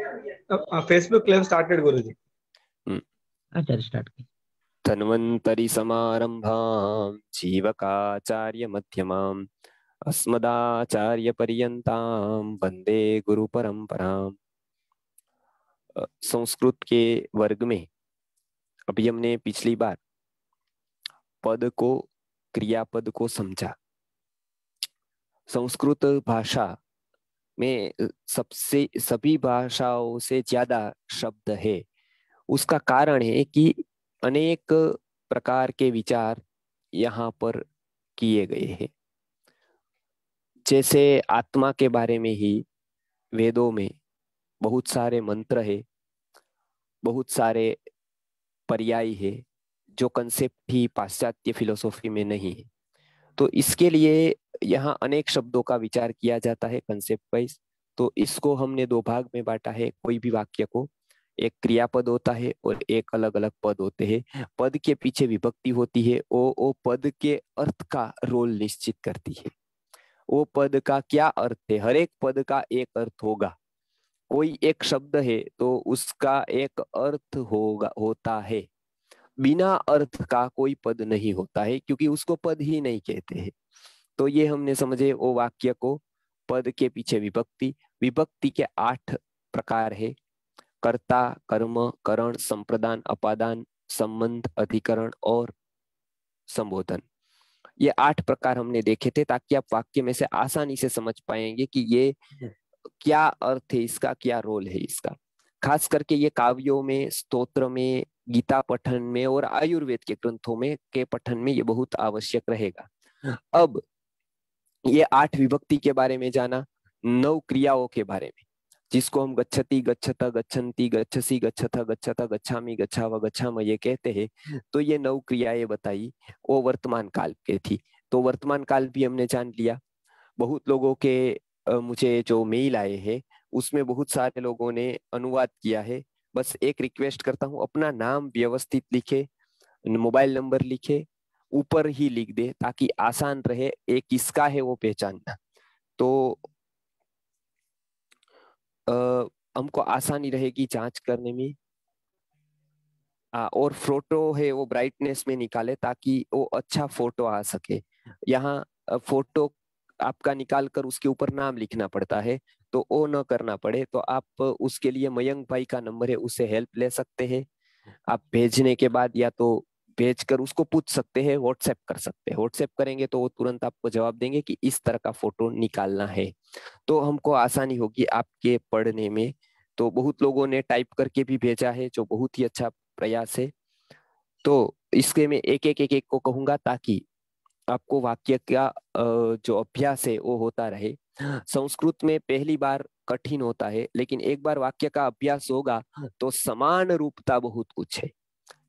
Facebook live started Guruji Acharya हम्म। अच्छा, start की समारंभां जीवकाचार्य मध्यमां अस्मदाचार्य पर्यंतां वंदे गुरु परंपरां संस्कृत के वर्ग में अभी हमने पिछली बार पद को क्रियापद को समझा संस्कृत भाषा में सबसे सभी भाषाओं से ज्यादा शब्द है उसका कारण है कि अनेक प्रकार के विचार यहाँ पर किए गए हैं जैसे आत्मा के बारे में ही वेदों में बहुत सारे मंत्र है बहुत सारे पर्याय है जो कंसेप्ट ही पाश्चात्य फिलोसॉफी में नहीं है तो इसके लिए यहाँ अनेक शब्दों का विचार किया जाता है कंसेप्ट वाइज तो इसको हमने दो भाग में बांटा है कोई भी वाक्य को एक क्रियापद होता है और एक अलग अलग पद होते हैं पद के पीछे विभक्ति होती है वो वो पद के अर्थ का रोल निश्चित करती है वो पद का क्या अर्थ है हर एक पद का एक अर्थ होगा कोई एक शब्द है तो उसका एक अर्थ होगा होता है बिना अर्थ का कोई पद नहीं होता है क्योंकि उसको पद ही नहीं कहते हैं तो ये हमने समझे वो वाक्य को पद के पीछे विभक्ति विभक्ति के आठ प्रकार है कर्ता कर्म करण संप्रदान अपादान संबंध अधिकरण और संबोधन ये आठ प्रकार हमने देखे थे ताकि आप वाक्य में से आसानी से समझ पाएंगे कि ये हम्म। क्या अर्थ है इसका क्या रोल है इसका खास करके ये काव्यों में स्तोत्र में गीता पठन में और आयुर्वेद के ग्रंथों में के पठन में ये बहुत आवश्यक रहेगा अब ये आठ विभक्ति के बारे में जाना नौ क्रियाओं के बारे में जिसको हम गच्छति गच्छत गच्छन्ति गच्छसी गच्छत गच्छत गच्छामी गच्छाव गच्छाम ये कहते हैं तो ये नौ क्रियाएं बताई वो वर्तमान काल के थी तो वर्तमान काल भी हमने जान लिया बहुत लोगों के मुझे जो मेल आए हैं उसमें बहुत सारे लोगों ने अनुवाद किया है बस एक रिक्वेस्ट करता हूँ अपना नाम व्यवस्थित लिखे मोबाइल नंबर लिखे ऊपर ही लिख दे ताकि आसान रहे एक किसका है वो पहचानना तो आ, हमको आसानी रहेगी जांच करने में आ, और फोटो है वो ब्राइटनेस में निकाले ताकि वो अच्छा फोटो आ सके यहाँ फोटो आपका निकाल कर उसके ऊपर नाम लिखना पड़ता है तो वो न करना पड़े तो आप उसके लिए मयंक भाई का नंबर है उसे हेल्प ले सकते हैं आप भेजने के बाद या तो भेज कर उसको पूछ सकते हैं व्हाट्सएप कर सकते हैं व्हाट्सएप करेंगे तो वो तुरंत आपको जवाब देंगे कि इस तरह का फोटो निकालना है तो हमको आसानी होगी आपके पढ़ने में तो बहुत लोगों ने टाइप करके भी भेजा है जो बहुत ही अच्छा प्रयास है तो इसके में एक एक एक एक को कहूंगा ताकि आपको वाक्य का जो अभ्यास है वो होता रहे संस्कृत में पहली बार कठिन होता है लेकिन एक बार वाक्य का अभ्यास होगा तो समान रूपता बहुत कुछ है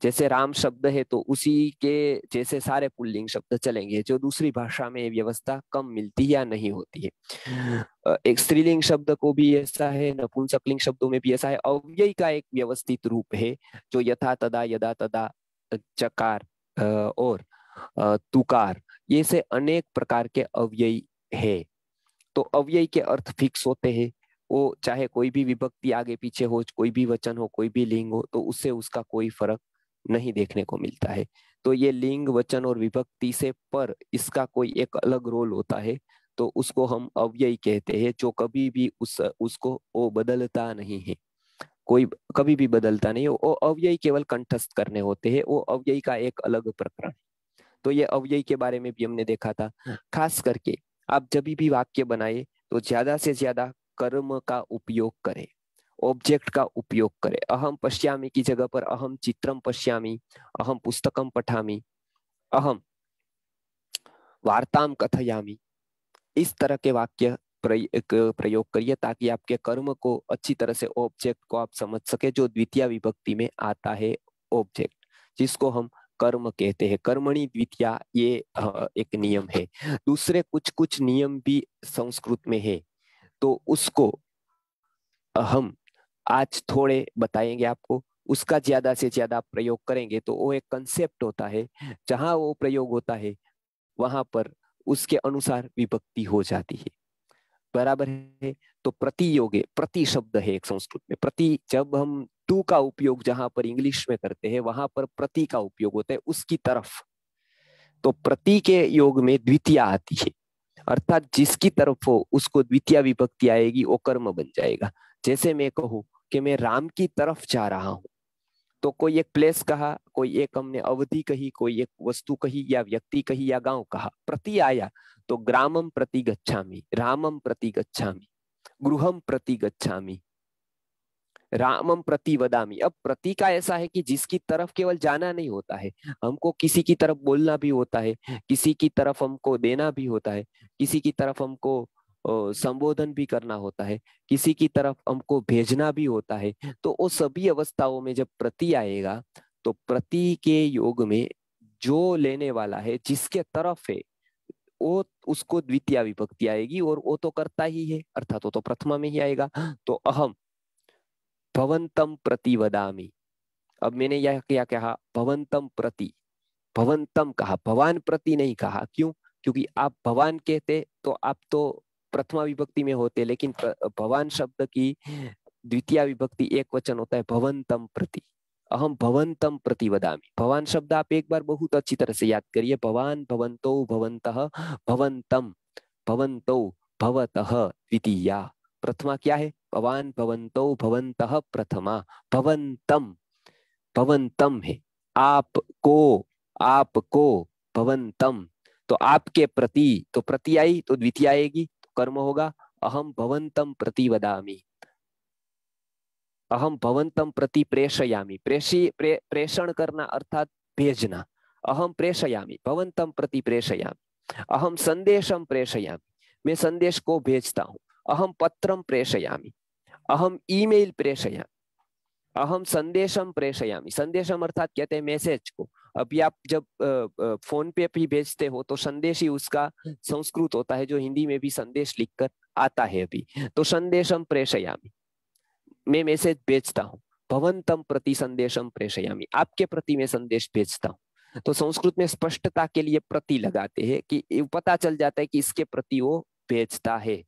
जैसे राम शब्द है तो उसी के जैसे सारे पुल्लिंग शब्द चलेंगे जो दूसरी भाषा में व्यवस्था कम मिलती या नहीं होती है एक स्त्रीलिंग शब्द को भी ऐसा है नपुंसकलिंग शब्दों में भी ऐसा है अव्यय का एक व्यवस्थित रूप है जो यथा तदा यदा तदा चकार और तुकार ये से अनेक प्रकार के अव्यय है तो अव्यय के अर्थ फिक्स होते हैं वो चाहे कोई भी विभक्ति आगे पीछे हो कोई भी वचन हो कोई भी लिंग हो तो उससे उसका कोई फर्क नहीं देखने को मिलता है तो ये लिंग वचन और विभक्ति से पर इसका कोई एक अलग रोल होता है तो उसको हम अव्यय कहते हैं जो कभी भी उस उसको वो बदलता नहीं है कोई कभी भी बदलता नहीं वो अव्यय केवल कंठस्थ करने होते हैं वो अव्यय का एक अलग प्रकरण तो ये अव्यय के बारे में भी हमने देखा था हाँ। खास करके आप जब भी वाक्य बनाए तो ज्यादा से ज्यादा कर्म का उपयोग करें ऑब्जेक्ट का उपयोग करें अहम पश्यामी की जगह पर अहम चित्रम पश्यामी अहम पुस्तकम पठामी अहम वार्ताम कथयामी इस तरह के वाक्य प्रयोग करिए ताकि आपके कर्म को अच्छी तरह से ऑब्जेक्ट को आप समझ सके जो द्वितीय विभक्ति में आता है ऑब्जेक्ट जिसको हम कर्म कहते हैं कर्मणी द्वितीया ये एक नियम है दूसरे कुछ कुछ नियम भी संस्कृत में है तो उसको हम आज थोड़े बताएंगे आपको उसका ज्यादा से ज्यादा प्रयोग करेंगे तो वो एक कंसेप्ट होता है जहां वो प्रयोग होता है वहां पर उसके अनुसार विभक्ति हो जाती है बराबर है तो प्रति योगे प्रति शब्द है एक संस्कृत में प्रति जब हम टू का उपयोग जहां पर इंग्लिश में करते हैं वहां पर प्रति का उपयोग होता है उसकी तरफ तो प्रति के योग में द्वितीय आती है अर्थात जिसकी तरफ हो उसको द्वितीय विभक्ति आएगी वो कर्म बन जाएगा जैसे मैं कहूँ कि मैं राम की तरफ जा रहा हूँ तो कोई एक प्लेस कहा कोई एक हमने अवधि कही कोई एक वस्तु कही या व्यक्ति कही या गांव कहा प्रति आया तो ग्रामम प्रति गच्छामी रामम प्रति गच्छामी गृहम प्रति गच्छामी रामम प्रति वदामी अब प्रति का ऐसा है कि जिसकी तरफ केवल जाना नहीं होता है हमको किसी की तरफ बोलना भी होता है किसी की तरफ हमको देना भी होता है किसी की तरफ हमको संबोधन भी करना होता है किसी की तरफ हमको भेजना भी होता है तो वो सभी अवस्थाओं में जब प्रति आएगा तो प्रति के योग में जो लेने वाला है जिसके तरफ है वो उसको द्वितीय विभक्ति आएगी और वो तो करता ही है अर्थात वो तो प्रथमा में ही आएगा तो अहम भवंतम प्रति वदामी अब मैंने यह क्या कहा भवंतम प्रति भवंतम कहा भवान प्रति नहीं कहा क्यों क्योंकि आप भवान कहते तो आप तो प्रथमा विभक्ति में होते लेकिन भवान शब्द की द्वितीय विभक्ति एक वचन होता है भवंतम प्रति अहम भवंतम प्रति वदामी भवान शब्द आप एक बार बहुत अच्छी तरह से याद करिए भवान भवंतो भवंत भवंतम भवंतो भवत द्वितीया प्रथमा क्या है भवान भवंतो भवंत प्रथमा भवंतम भवंतम है आपको आपको भवंतम तो आपके प्रति तो प्रति आई तो द्वितीय आएगी तो कर्म होगा अहम भवंतम प्रति वदामी अहम भवंतम प्रति प्रेषयामी प्रेषी प्रे, प्रेषण करना अर्थात भेजना अहम प्रेषयामी भवंतम प्रति प्रेषयामी अहम संदेशम प्रेषयामी मैं संदेश को भेजता हूँ अहम पत्रम प्रेषयामी अहम ईमेल प्रेषयामी अहम संदेशम प्रेषयामी संदेशम अर्थात कहते हैं मैसेज को अभी आप जब फोन पे भी भेजते हो तो संदेश ही उसका संस्कृत होता है जो हिंदी में भी संदेश लिखकर आता है अभी तो संदेशम प्रेषयामी मैं मैसेज भेजता हूँ भवंतम प्रति संदेशम प्रेषयामी आपके प्रति मैं संदेश भेजता हूँ तो संस्कृत में स्पष्टता के लिए प्रति लगाते हैं कि पता चल जाता है कि इसके प्रति वो भेजता है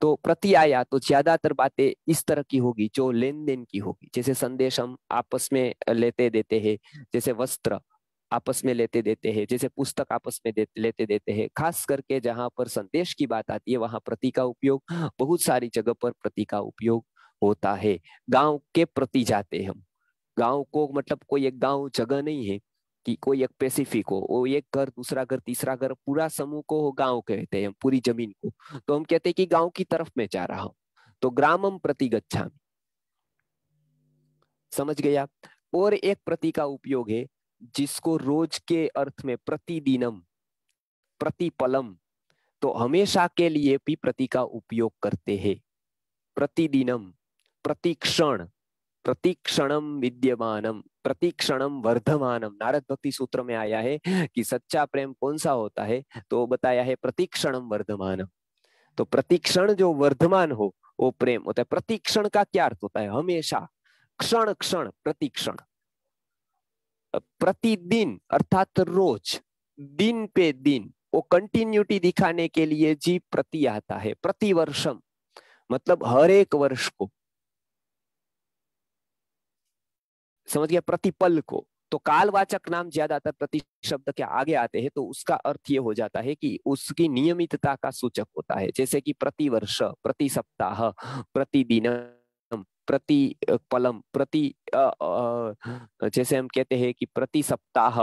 तो प्रति आया तो ज्यादातर बातें इस तरह की होगी जो लेन देन की होगी जैसे संदेश हम आपस में लेते देते हैं जैसे वस्त्र आपस में लेते देते हैं जैसे पुस्तक आपस में दे, लेते देते हैं खास करके जहां पर संदेश की बात आती है वहां प्रति का उपयोग बहुत सारी जगह पर प्रति का उपयोग होता है गांव के प्रति जाते हम गांव को मतलब कोई एक गांव जगह नहीं है कि कोई एक पेसिफिक हो वो एक घर दूसरा घर तीसरा घर पूरा समूह को गांव कहते हैं पूरी जमीन को तो हम कहते हैं कि गांव की तरफ में जा रहा हूं तो ग्रामम प्रति गच्छा समझ गया और एक प्रति का उपयोग है जिसको रोज के अर्थ में प्रतिदिनम प्रतिपलम तो हमेशा के लिए भी प्रति का उपयोग करते हैं प्रतिदिनम प्रतीक्षण प्रतीक्षण विद्यमान प्रतीक्षण वर्धमानम नारद भक्ति सूत्र में आया है कि सच्चा प्रेम कौन सा होता है तो बताया है प्रतीक्षण वर्धमानम तो प्रतीक्षण जो वर्धमान हो वो प्रेम होता है प्रतीक्षण का क्या अर्थ होता है हमेशा क्षण क्षण प्रतीक्षण प्रतिदिन अर्थात रोज दिन पे दिन वो कंटिन्यूटी दिखाने के लिए जी प्रति आता है प्रतिवर्षम मतलब हर एक वर्ष को समझ गया प्रतिपल को तो कालवाचक नाम ज्यादातर प्रति शब्द के आगे आते हैं तो उसका अर्थ ये हो जाता है कि उसकी नियमितता का सूचक होता है जैसे कि वर्ष प्रति सप्ताह प्रतिदिन प्रति पलम प्रति जैसे हम कहते हैं कि प्रति सप्ताह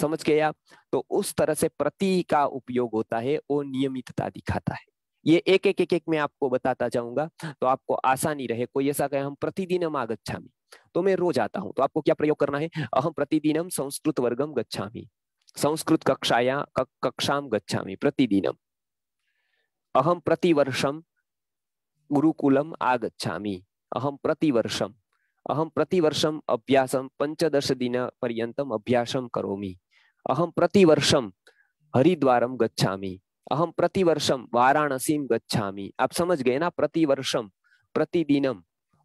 समझ गया तो उस तरह से प्रति का उपयोग होता है वो नियमितता दिखाता है ये एक एक एक एक मैं आपको बताता जाऊंगा तो आपको आसानी रहे कोई ऐसा कहे हम प्रतिदिन हम आगच्छामी तो मैं रोज आता हूँ तो आपको क्या प्रयोग करना है अहम प्रतिदिनम संस्कृत वर्गम गच्छामी संस्कृत कक्षाया कक्षाम गच्छामी प्रतिदिनम अहम प्रतिवर्षम गुरुकुलम आगच्छामी अहम प्रतिवर्षम अहम प्रतिवर्षम अभ्यासम पंचदश दिन पर्यंतम अभ्यासम करोमि अहम प्रतिवर्षम हरिद्वारम गच्छामी अहम प्रतिवर्षम वाराणसी गच्छामी आप समझ गए ना प्रतिवर्षम प्रतिदिनम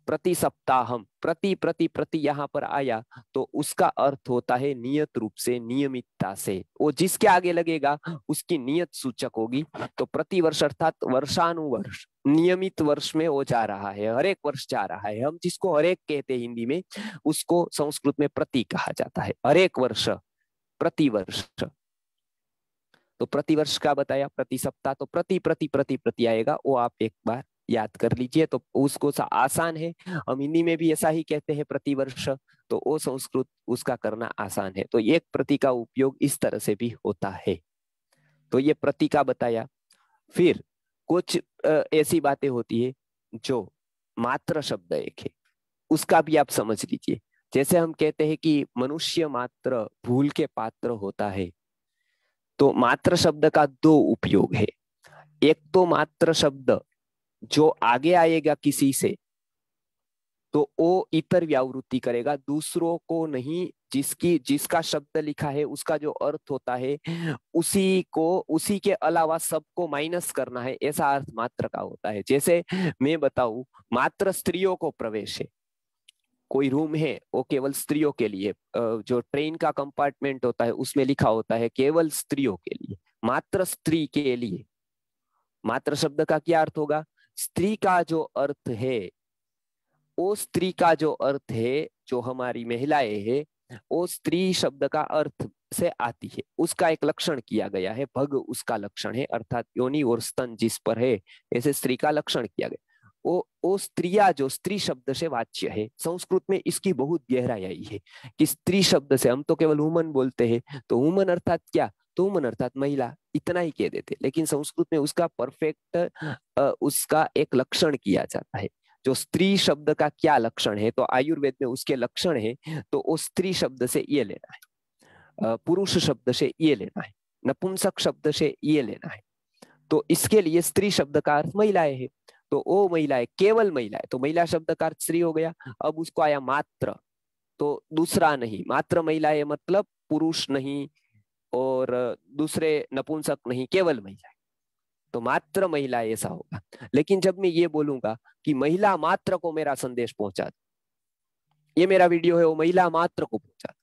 प्रति सप्ताहम प्रति प्रति प्रति यहाँ पर आया तो उसका अर्थ होता है नियत रूप से नियमितता से वो जिसके आगे लगेगा उसकी नियत सूचक होगी तो प्रति वर्ष अर्थात वर्षानुवर्ष नियमित वर्ष में वो जा रहा है हरेक वर्ष जा रहा है हम जिसको हरेक कहते हैं हिंदी में उसको संस्कृत में प्रति कहा जाता है हरेक वर्ष प्रतिवर्ष तो प्रतिवर्ष का बताया प्रति सप्ताह तो प्रति प्रति प्रति प्रति आएगा वो आप एक बार याद कर लीजिए तो उसको सा आसान है हम हिंदी में भी ऐसा ही कहते हैं प्रतिवर्ष तो ओ संस्कृत उसका करना आसान है तो एक प्रति का उपयोग इस तरह से भी होता है तो ये प्रति का बताया फिर कुछ ऐसी बातें होती है जो मात्र शब्द एक है उसका भी आप समझ लीजिए जैसे हम कहते हैं कि मनुष्य मात्र भूल के पात्र होता है तो मात्र शब्द का दो उपयोग है एक तो मात्र शब्द जो आगे आएगा किसी से तो वो इतर व्यावृत्ति करेगा दूसरों को नहीं जिसकी जिसका शब्द लिखा है उसका जो अर्थ होता है उसी को उसी के अलावा सबको माइनस करना है ऐसा अर्थ मात्र का होता है जैसे मैं बताऊ मात्र स्त्रियों को प्रवेश है कोई रूम है वो केवल स्त्रियों के लिए जो ट्रेन का कंपार्टमेंट होता है उसमें लिखा होता है केवल स्त्रियों के लिए मात्र स्त्री के लिए मात्र शब्द का क्या अर्थ होगा स्त्री का जो अर्थ है वो स्त्री का जो अर्थ है जो हमारी महिलाएं है वो स्त्री शब्द का अर्थ से आती है उसका एक लक्षण किया गया है भग उसका लक्षण है अर्थात योनि और स्तन जिस पर है ऐसे स्त्री का लक्षण किया गया वो वो स्त्रिया जो स्त्री शब्द से वाच्य है संस्कृत में इसकी बहुत गहराई आई है कि स्त्री शब्द से हम तो केवल वुमन बोलते हैं तो वुमन अर्थात क्या तुम अर्थात महिला इतना ही कह देते लेकिन संस्कृत में उसका परफेक्ट उसका एक लक्षण किया जाता है जो स्त्री शब्द का क्या लक्षण है तो आयुर्वेद में उसके लक्षण है तो वो स्त्री शब्द से ये लेना है पुरुष शब्द से ये लेना है नपुंसक शब्द से ये लेना है तो इसके लिए स्त्री शब्द का अर्थ महिलाएं है तो ओ महिलाएं केवल महिलाएं तो महिला शब्द का अर्थ स्त्री हो गया अब उसको आया मात्र तो दूसरा नहीं मात्र महिलाएं मतलब पुरुष नहीं और दूसरे नपुंसक नहीं केवल महिला तो मात्र महिला ऐसा होगा लेकिन जब मैं ये बोलूंगा कि महिला मात्र को मेरा संदेश पहुंचा ये मेरा वीडियो है वो महिला मात्र को पहुंचा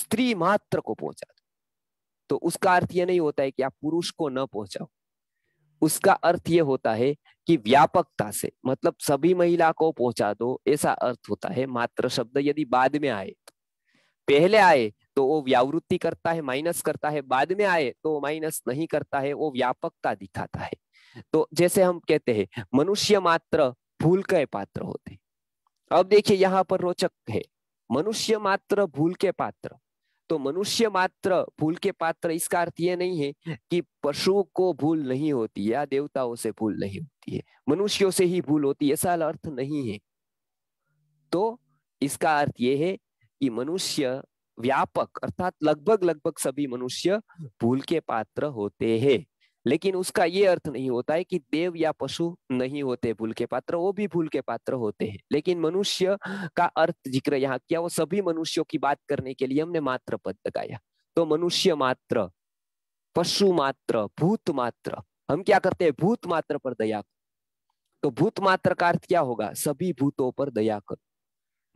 स्त्री मात्र को पहुंचा तो उसका अर्थ ये नहीं होता है कि आप पुरुष को न पहुंचाओ उसका अर्थ ये होता है कि व्यापकता से मतलब सभी महिला को पहुंचा दो ऐसा अर्थ होता है मात्र शब्द यदि बाद में आए तो। पहले आए तो वो व्यावृत्ति करता है माइनस करता है बाद में आए तो माइनस नहीं करता है वो व्यापकता दिखाता है तो जैसे हम कहते हैं मनुष्य मात्र भूल के पात्र होते अब देखिए यहाँ पर रोचक है मनुष्य मात्र भूल के पात्र तो मनुष्य मात्र भूल के पात्र इसका अर्थ ये नहीं है कि पशु को भूल नहीं होती या देवताओं से भूल नहीं होती है मनुष्यों से ही भूल होती ऐसा अर्थ नहीं है तो इसका अर्थ ये है कि मनुष्य व्यापक अर्थात लगभग लगभग सभी मनुष्य भूल के पात्र होते हैं लेकिन उसका ये अर्थ नहीं होता है कि देव या पशु नहीं होते भूल के पात्र वो भी भूल के पात्र होते हैं लेकिन मनुष्य का अर्थ जिक्र यहाँ किया वो सभी मनुष्यों की बात करने के लिए हमने मात्र पद लगाया तो मनुष्य मात्र पशु मात्र भूत मात्र हम क्या करते हैं भूत मात्र पर दया तो भूत मात्र का अर्थ क्या होगा सभी भूतों पर दया करो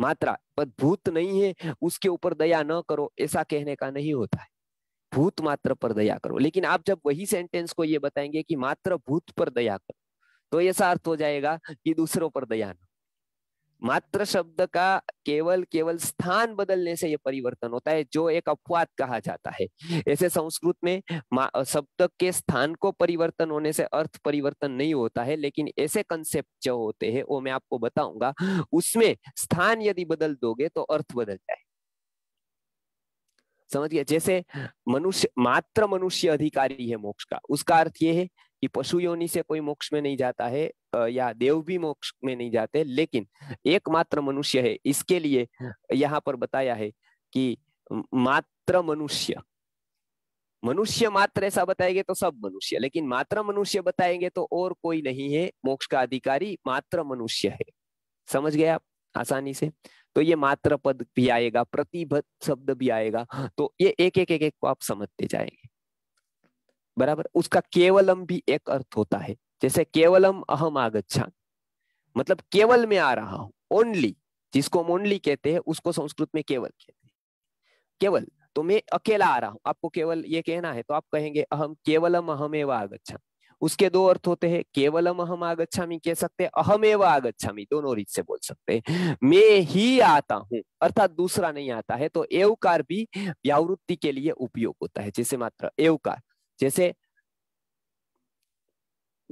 मात्रा पर भूत नहीं है उसके ऊपर दया न करो ऐसा कहने का नहीं होता है भूत मात्र पर दया करो लेकिन आप जब वही सेंटेंस को ये बताएंगे कि मात्र भूत पर दया करो तो ऐसा अर्थ हो जाएगा कि दूसरों पर दया न मात्र शब्द का केवल केवल स्थान बदलने से यह परिवर्तन होता है जो एक अपवाद कहा जाता है ऐसे संस्कृत में शब्द के स्थान को परिवर्तन होने से अर्थ परिवर्तन नहीं होता है लेकिन ऐसे कंसेप्ट जो होते हैं वो मैं आपको बताऊंगा उसमें स्थान यदि बदल दोगे तो अर्थ बदल जाए समझिए जैसे मनुष्य मात्र मनुष्य अधिकारी है मोक्ष का उसका अर्थ ये है कि पशु योनि से कोई मोक्ष में नहीं जाता है या देव भी मोक्ष में नहीं जाते लेकिन एकमात्र मनुष्य है इसके लिए यहाँ पर बताया है कि मात्र मनुष्य मनुष्य मात्र ऐसा बताएंगे तो सब मनुष्य लेकिन मात्र मनुष्य बताएंगे तो और कोई नहीं है मोक्ष का अधिकारी मात्र मनुष्य है समझ गए आप आसानी से तो ये मात्र पद भी आएगा प्रतिबद्ध शब्द भी आएगा तो ये एक एक एक, एक को आप समझते जाएंगे बराबर उसका केवलम भी एक अर्थ होता है जैसे केवलम अहम आगच्छा मतलब केवल में आ रहा हूं ओनली जिसको हम ओनली कहते हैं उसको संस्कृत में केवल कहते हैं केवल तो मैं अकेला आ रहा हूं आपको केवल ये कहना है तो आप कहेंगे अहम केवलम अहमेव आगच्छा उसके दो अर्थ होते हैं केवलम अहम आगच्छामी कह सकते हैं अहमेव आगच्छामी दोनों रीत से बोल सकते हैं मैं ही आता हूं अर्थात दूसरा नहीं आता है तो एवकार भी व्यावृत्ति के लिए उपयोग होता है जैसे मात्र एवकार जैसे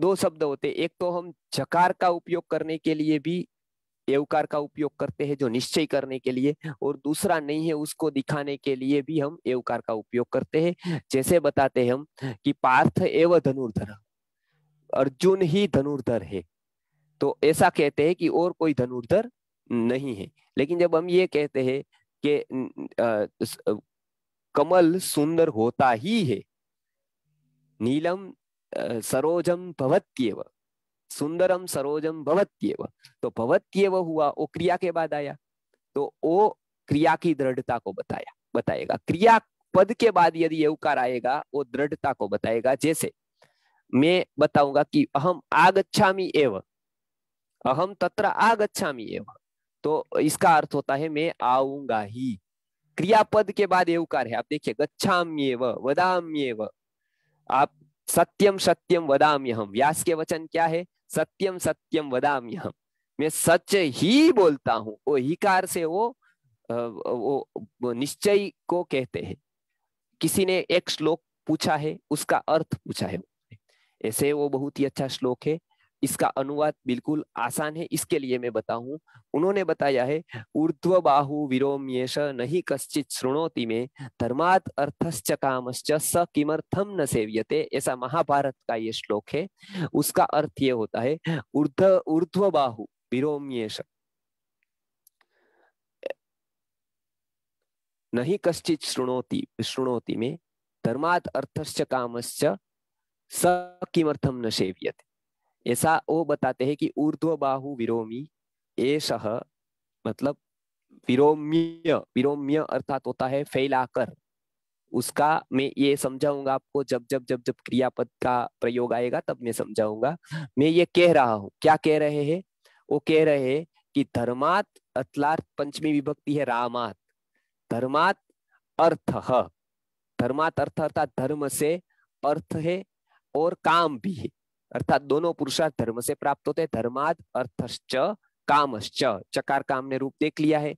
दो शब्द होते एक तो हम जकार का उपयोग करने के लिए भी एवकार का उपयोग करते हैं जो निश्चय करने के लिए और दूसरा नहीं है उसको दिखाने के लिए भी हम एवकार का उपयोग करते हैं जैसे बताते हैं हम कि पार्थ एव धनुर्धर अर्जुन ही धनुर्धर है तो ऐसा कहते हैं कि और कोई धनुर्धर नहीं है लेकिन जब हम ये कहते हैं कि कमल सुंदर होता ही है नीलम सरोजम भवत्येव सुंदरम सरोजम भवत्येव तो भवत्येव हुआ वो क्रिया के बाद आया तो वो क्रिया की दृढ़ता को बताया बताएगा क्रिया पद के बाद यदि यवकार आएगा वो दृढ़ता को बताएगा जैसे मैं बताऊंगा कि अहम आगच्छामी एव अहम तत्र आगच्छामी एव तो इसका अर्थ होता है मैं आऊंगा ही क्रियापद के बाद एवकार है आप देखिए गच्छाम्येव वदाम्येव आप सत्यम सत्यम यहां व्यास के वचन क्या है सत्यम सत्यम यहां मैं सच ही बोलता हूँ वो हिकार से वो वो निश्चय को कहते हैं किसी ने एक श्लोक पूछा है उसका अर्थ पूछा है ऐसे वो बहुत ही अच्छा श्लोक है इसका अनुवाद बिल्कुल आसान है इसके लिए मैं बताऊं उन्होंने बताया है ऊर्ध्व बाहु विरोम नहीं कश्चित श्रृणोति में धर्मात अर्थश्च कामश्च स किमर्थम न सेव्यते ऐसा महाभारत का ये श्लोक है उसका अर्थ ये होता है ऊर्ध ऊर्ध्व बाहु विरोम नहीं कश्चित श्रृणोति श्रृणोति में धर्मात अर्थश्च कामश्च स किमर्थम न सेव्यते ऐसा वो बताते हैं कि ऊर्ध्व बाहु विरोमी ऐसा मतलब विरोम्य विरोम्य अर्थात होता है फैलाकर उसका मैं ये समझाऊंगा आपको जब जब जब जब क्रियापद का प्रयोग आएगा तब मैं समझाऊंगा मैं ये कह रहा हूँ क्या कह रहे हैं वो कह रहे हैं कि धर्मात अतलार्थ पंचमी विभक्ति है रामात धर्मात अर्थ है धर्मात अर्थ अर्थात धर्म से अर्थ है और काम भी है अर्थात दोनों पुरुषार्थ धर्म से प्राप्त होते हैं धर्माद अर्थश्च कामश्च चकार काम ने रूप देख लिया है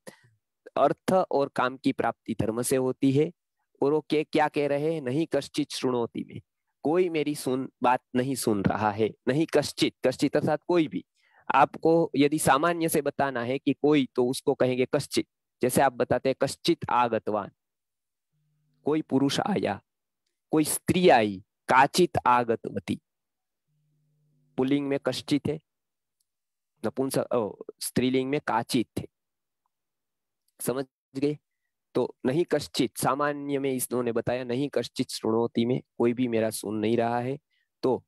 अर्थ और काम की प्राप्ति धर्म से होती है और वो के क्या कह रहे हैं नहीं कश्चित श्रुणोती में कोई मेरी सुन बात नहीं सुन रहा है नहीं कश्चित कश्चित अर्थात कोई भी आपको यदि सामान्य से बताना है कि कोई तो उसको कहेंगे कश्चित जैसे आप बताते हैं कश्चित आगतवान कोई पुरुष आया कोई स्त्री आई काचित आगतवती पुलिंग में कश्चित है नपुंसक स्त्रीलिंग में काचित थे समझ गए तो नहीं कश्चित सामान्य में इन्होंने बताया नहीं कश्चित श्रुणोती में कोई भी मेरा सुन नहीं रहा है तो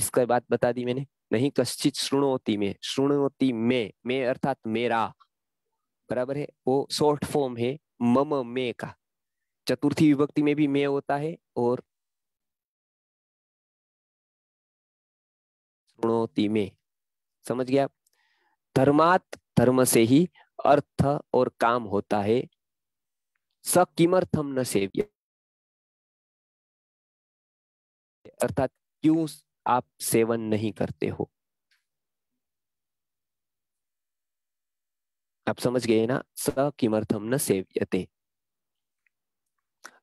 इसका बात बता दी मैंने नहीं कश्चित श्रुणोती में श्रुणोती में मैं अर्थात मेरा बराबर है वो शॉर्ट फॉर्म है मम में का चतुर्थी विभक्ति में भी मैं होता है और गुणोति में समझ गया धर्मात धर्म से ही अर्थ और काम होता है स किमर्थम न सेव्य अर्थात क्यों आप सेवन नहीं करते हो आप समझ गए ना स किमर्थम न सेव्यते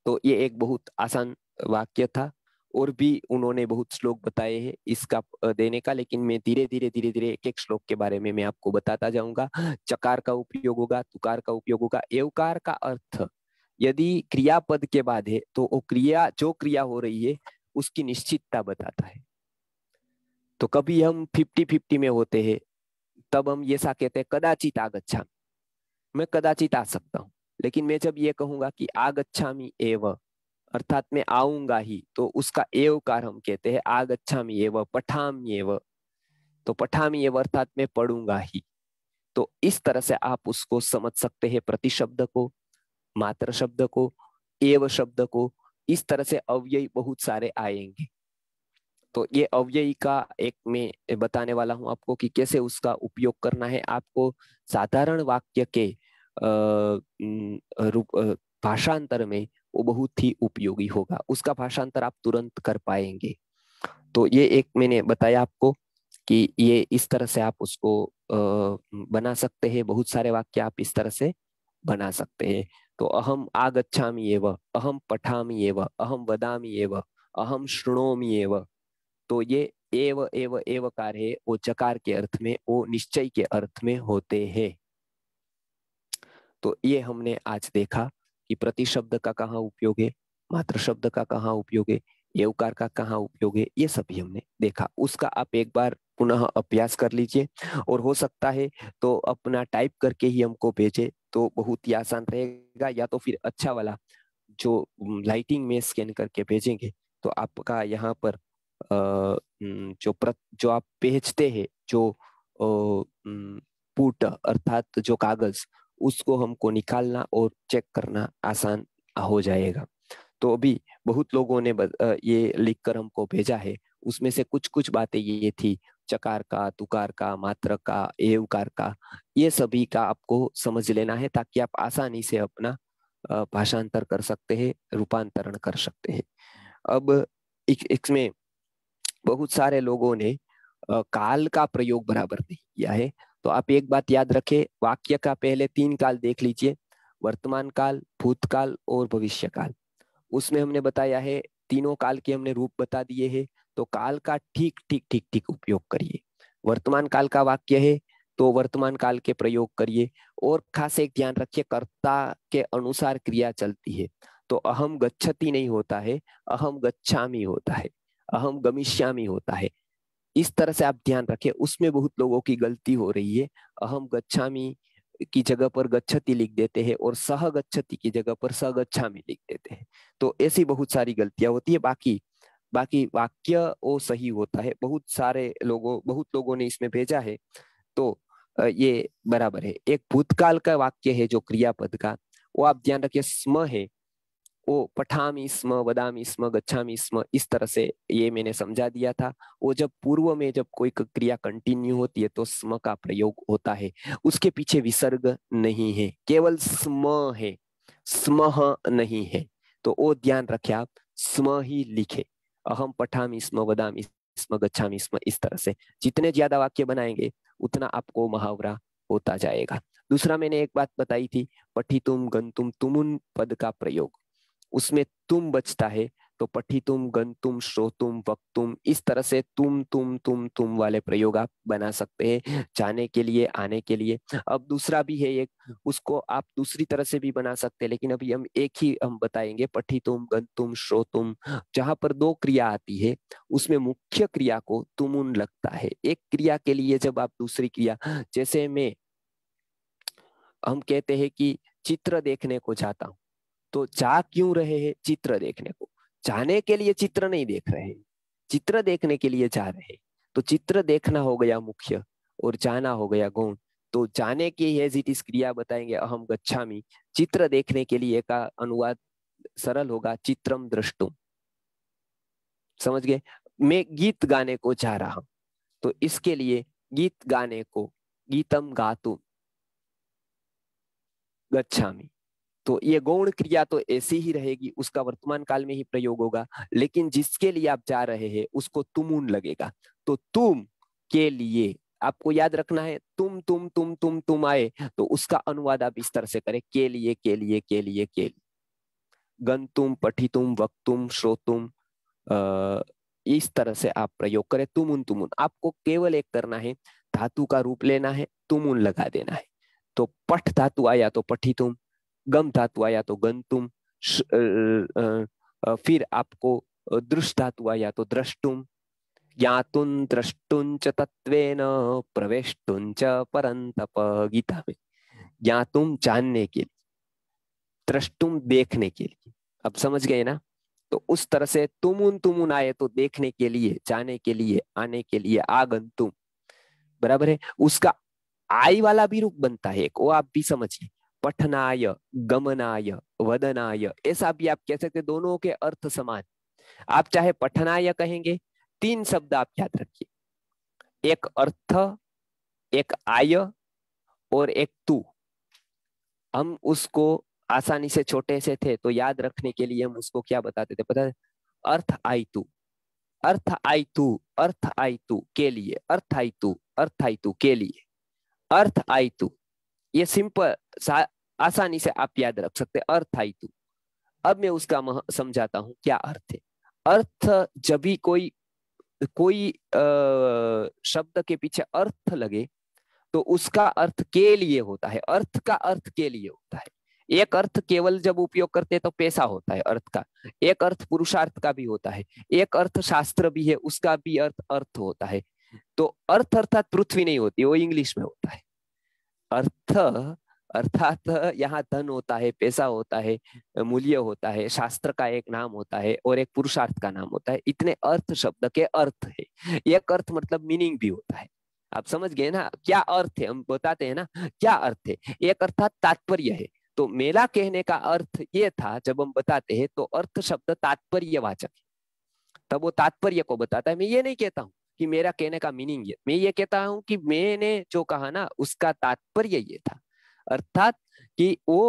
तो ये एक बहुत आसान वाक्य था और भी उन्होंने बहुत श्लोक बताए हैं इसका देने का लेकिन मैं धीरे धीरे धीरे धीरे एक एक श्लोक के बारे में मैं आपको बताता जाऊंगा चकार का उपयोग होगा तुकार का उपयोग होगा एवकार का अर्थ यदि क्रिया पद के बाद है तो वो क्रिया जो क्रिया हो रही है उसकी निश्चितता बताता है तो कभी हम फिफ्टी फिफ्टी में होते हैं तब हम ये सा कहते हैं कदाचित आगच्छा मैं कदाचित आ सकता हूँ लेकिन मैं जब ये कहूंगा कि आगच्छामी एवं अर्थात मैं आऊंगा ही तो उसका एवकार हम कहते हैं आगच्छामी एव पठामी एव तो पठामी एव अर्थात मैं पढ़ूंगा ही तो इस तरह से आप उसको समझ सकते हैं प्रति शब्द को मात्र शब्द को एव शब्द को इस तरह से अव्ययी बहुत सारे आएंगे तो ये अव्ययी का एक मैं बताने वाला हूं आपको कि कैसे उसका उपयोग करना है आपको साधारण वाक्य के रूप भाषांतर में वो बहुत ही उपयोगी होगा उसका भाषांतर आप तुरंत कर पाएंगे तो ये एक मैंने बताया आपको कि ये इस तरह से आप उसको बना सकते हैं बहुत सारे वाक्य आप इस तरह से बना सकते हैं तो अहम आगच्छामि एव अहम पठामी एव अहम वदामी एव अहम श्रृणोमी एव तो ये एव एव एव कार्य वो चकार के अर्थ में वो निश्चय के अर्थ में होते हैं तो ये हमने आज देखा कि प्रति शब्द का कहाँ उपयोग है मात्र शब्द का कहाँ उपयोग है उकार का कहाँ उपयोग है ये सभी हमने देखा उसका आप एक बार पुनः अभ्यास कर लीजिए और हो सकता है तो अपना टाइप करके ही हमको भेजे तो बहुत ही आसान रहेगा या तो फिर अच्छा वाला जो लाइटिंग में स्कैन करके भेजेंगे तो आपका यहाँ पर जो प्रत जो आप भेजते हैं जो पुट अर्थात जो कागज उसको हमको निकालना और चेक करना आसान हो जाएगा तो अभी बहुत लोगों ने ये लिखकर हमको भेजा है उसमें से कुछ कुछ बातें ये थी चकार का तुकार का मात्र का एवकार का ये सभी का आपको समझ लेना है ताकि आप आसानी से अपना भाषांतर कर सकते हैं रूपांतरण कर सकते हैं अब इसमें बहुत सारे लोगों ने काल का प्रयोग बराबर नहीं किया है तो आप एक बात याद रखे वाक्य का पहले तीन काल देख लीजिए वर्तमान काल भूतकाल और भविष्य काल उसमें हमने बताया है तीनों काल के हमने रूप बता दिए हैं तो काल का ठीक ठीक ठीक ठीक उपयोग करिए वर्तमान काल का वाक्य है तो वर्तमान काल के प्रयोग करिए और खास एक ध्यान रखिए कर्ता के अनुसार क्रिया चलती है तो अहम गच्छती नहीं होता है अहम गच्छामी होता है अहम गमिष्यामी होता है इस तरह से आप ध्यान रखें उसमें बहुत लोगों की गलती हो रही है अहम गच्छामी की जगह पर गच्छती लिख देते हैं और सह गच्छति की जगह पर सगच्छामी लिख देते हैं तो ऐसी बहुत सारी गलतियां होती है बाकी बाकी वाक्य वो सही होता है बहुत सारे लोगों बहुत लोगों ने इसमें भेजा है तो ये बराबर है एक भूतकाल का वाक्य है जो क्रियापद का वो आप ध्यान रखिए स्म है वो पठामी स्म वदामी स्म गच्छामी स्म इस तरह से ये मैंने समझा दिया था वो जब पूर्व में जब कोई क्रिया कंटिन्यू होती है तो स्म का प्रयोग होता है उसके पीछे विसर्ग नहीं है केवल स्म है स्म नहीं है तो वो ध्यान रखे आप स्म ही लिखे अहम पठामी स्म वदामी स्म गच्छामी स्म इस तरह से जितने ज्यादा वाक्य बनाएंगे उतना आपको मुहावरा होता जाएगा दूसरा मैंने एक बात बताई थी पठी तुम गंतुम तुमुन पद का प्रयोग उसमें तुम बचता है तो पठी तुम गन तुम श्रोतुम तुम इस तरह से तुम तुम तुम तुम वाले प्रयोग आप बना सकते हैं जाने के लिए आने के लिए अब दूसरा भी है एक उसको आप दूसरी तरह से भी बना सकते हैं लेकिन अभी हम एक ही हम बताएंगे पठी तुम गन तुम श्रोतुम जहां पर दो क्रिया आती है उसमें मुख्य क्रिया को तुम उन लगता है एक क्रिया के लिए जब आप दूसरी क्रिया जैसे मैं हम कहते हैं कि चित्र देखने को जाता हूं तो जा क्यों रहे हैं चित्र देखने को जाने के लिए चित्र नहीं देख रहे चित्र देखने के लिए जा रहे तो चित्र देखना हो गया मुख्य और जाना हो गया गौण तो जाने की हेजिटिस क्रिया बताएंगे अहम गच्छा चित्र देखने के लिए का अनुवाद सरल होगा चित्रम दृष्टुम समझ गए मैं गीत गाने को जा रहा हूं तो इसके लिए गीत गाने को गीतम गातुम गच्छामी तो ये गौण क्रिया तो ऐसी ही रहेगी उसका वर्तमान काल में ही प्रयोग होगा लेकिन जिसके लिए आप जा रहे हैं उसको तुमून लगेगा तो तुम के लिए आपको याद रखना है तुम तुम तुम तुम तुम आए तो उसका अनुवाद आप इस तरह से करें के लिए के लिए के लिए के लिए गंतुम पठितुम वक्तुम श्रोतुम अः इस तरह से आप प्रयोग करें तुमुन तुमुन आपको केवल एक करना है धातु का रूप लेना है तुमुन लगा देना है तो पठ धातु आया तो पठितुम गम धातु आया तो गंतुम फिर आपको दृष्ट धातु आया तो द्रष्टुम ज्ञातुन तत्व तत्वेन प्रवेष्टुंच परंतप गीता में ज्ञातुम जानने के लिए द्रष्टुम देखने के लिए अब समझ गए ना तो उस तरह से तुमुन तुमुन आए तो देखने के लिए जाने के लिए आने के लिए आगंतुम बराबर है उसका आई वाला भी रूप बनता है एक वो आप भी समझिए पठनाय गमनाय वदनाय ऐसा भी आप कह सकते दोनों के अर्थ समान आप चाहे पठनाय कहेंगे तीन शब्द आप याद रखिए एक अर्थ एक आय और एक तू हम उसको आसानी से छोटे से थे तो याद रखने के लिए हम उसको क्या बताते थे पता है अर्थ आई तू अर्थ आई तू अर्थ आई तू के लिए अर्थ आई तू अर्थ आई तू के लिए अर्थ आई तू ये सिंपल आसानी से आप याद रख सकते अर्थ आई तू अब मैं उसका समझाता हूँ क्या अर्थ है अर्थ जब भी कोई कोई आ, शब्द के पीछे अर्थ लगे तो उसका अर्थ के लिए होता है अर्थ का अर्थ के लिए होता है एक अर्थ केवल जब उपयोग करते हैं तो पैसा होता है अर्थ का एक अर्थ पुरुषार्थ का भी होता है एक अर्थ शास्त्र भी है उसका भी अर्थ अर्थ होता है तो अर्थ अर्थात पृथ्वी नहीं होती वो इंग्लिश में होता है अर्थ अर्थात यहाँ धन होता है पैसा होता है मूल्य होता है शास्त्र का एक नाम होता है और एक पुरुषार्थ का नाम होता है इतने अर्थ शब्द के अर्थ है एक अर्थ मतलब मीनिंग भी होता है आप समझ गए ना क्या अर्थ है हम बताते हैं ना क्या अर्थ है एक अर्थात तात्पर्य है तो मेला कहने का अर्थ ये था जब हम बताते हैं तो अर्थ शब्द तात्पर्य वाचक तब वो तात्पर्य को बताता है मैं ये नहीं कहता हूँ कि मेरा कहने का मीनिंग ये मैं ये कहता हूँ कि मैंने जो कहा ना उसका तात्पर्य ये था अर्थात कि वो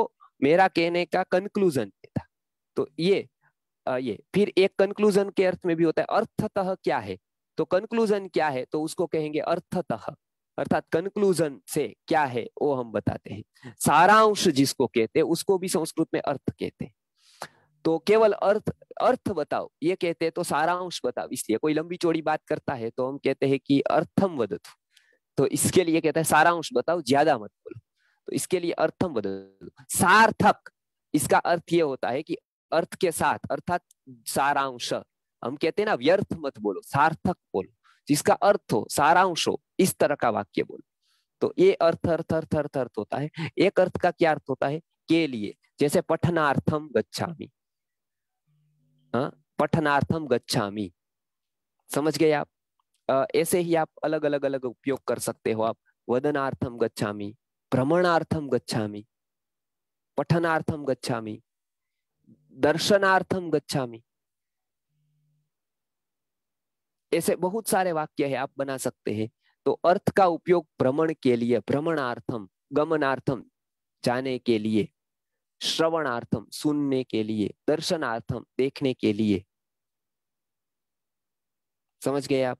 मेरा कहने का कंक्लूजन था तो ये ये फिर एक कंक्लूजन के अर्थ में भी होता है अर्थतः क्या है तो कंक्लूजन क्या है तो उसको कहेंगे अर्थतः अर्थात कंक्लूजन से क्या है वो हम बताते हैं सारांश जिसको कहते हैं उसको भी संस्कृत में अर्थ कहते हैं तो केवल अर्थ अर्थ बताओ ये कहते हैं तो सारांश बताओ इसलिए कोई लंबी चौड़ी बात करता है तो हम कहते हैं कि अर्थम वदतु तो इसके लिए कहता है सारांश बताओ ज्यादा मत बोलो तो इसके लिए अर्थम वदतु सार्थक इसका अर्थ ये होता है कि अर्थ के साथ अर्थात सारांश हम कहते हैं ना व्यर्थ मत बोलो सार्थक बोलो जिसका अर्थ हो सारांश हो इस तरह का वाक्य बोलो तो ये अर्थ अर्थ अर्थ अर्थ अर्थ होता है एक अर्थ का क्या अर्थ होता है के लिए जैसे पठनार्थम गच्छामी हाँ, पठनार्थम गच्छामी समझ गए आप ऐसे ही आप अलग अलग अलग उपयोग कर सकते हो आप वदनार्थम गच्छामी भ्रमणार्थम गच्छामी पठनार्थम गच्छामी दर्शनार्थम गच्छामी ऐसे बहुत सारे वाक्य है आप बना सकते हैं तो अर्थ का उपयोग भ्रमण के लिए भ्रमणार्थम गमनार्थम जाने के लिए श्रवणार्थम सुनने के लिए दर्शनार्थम देखने के लिए समझ गए आप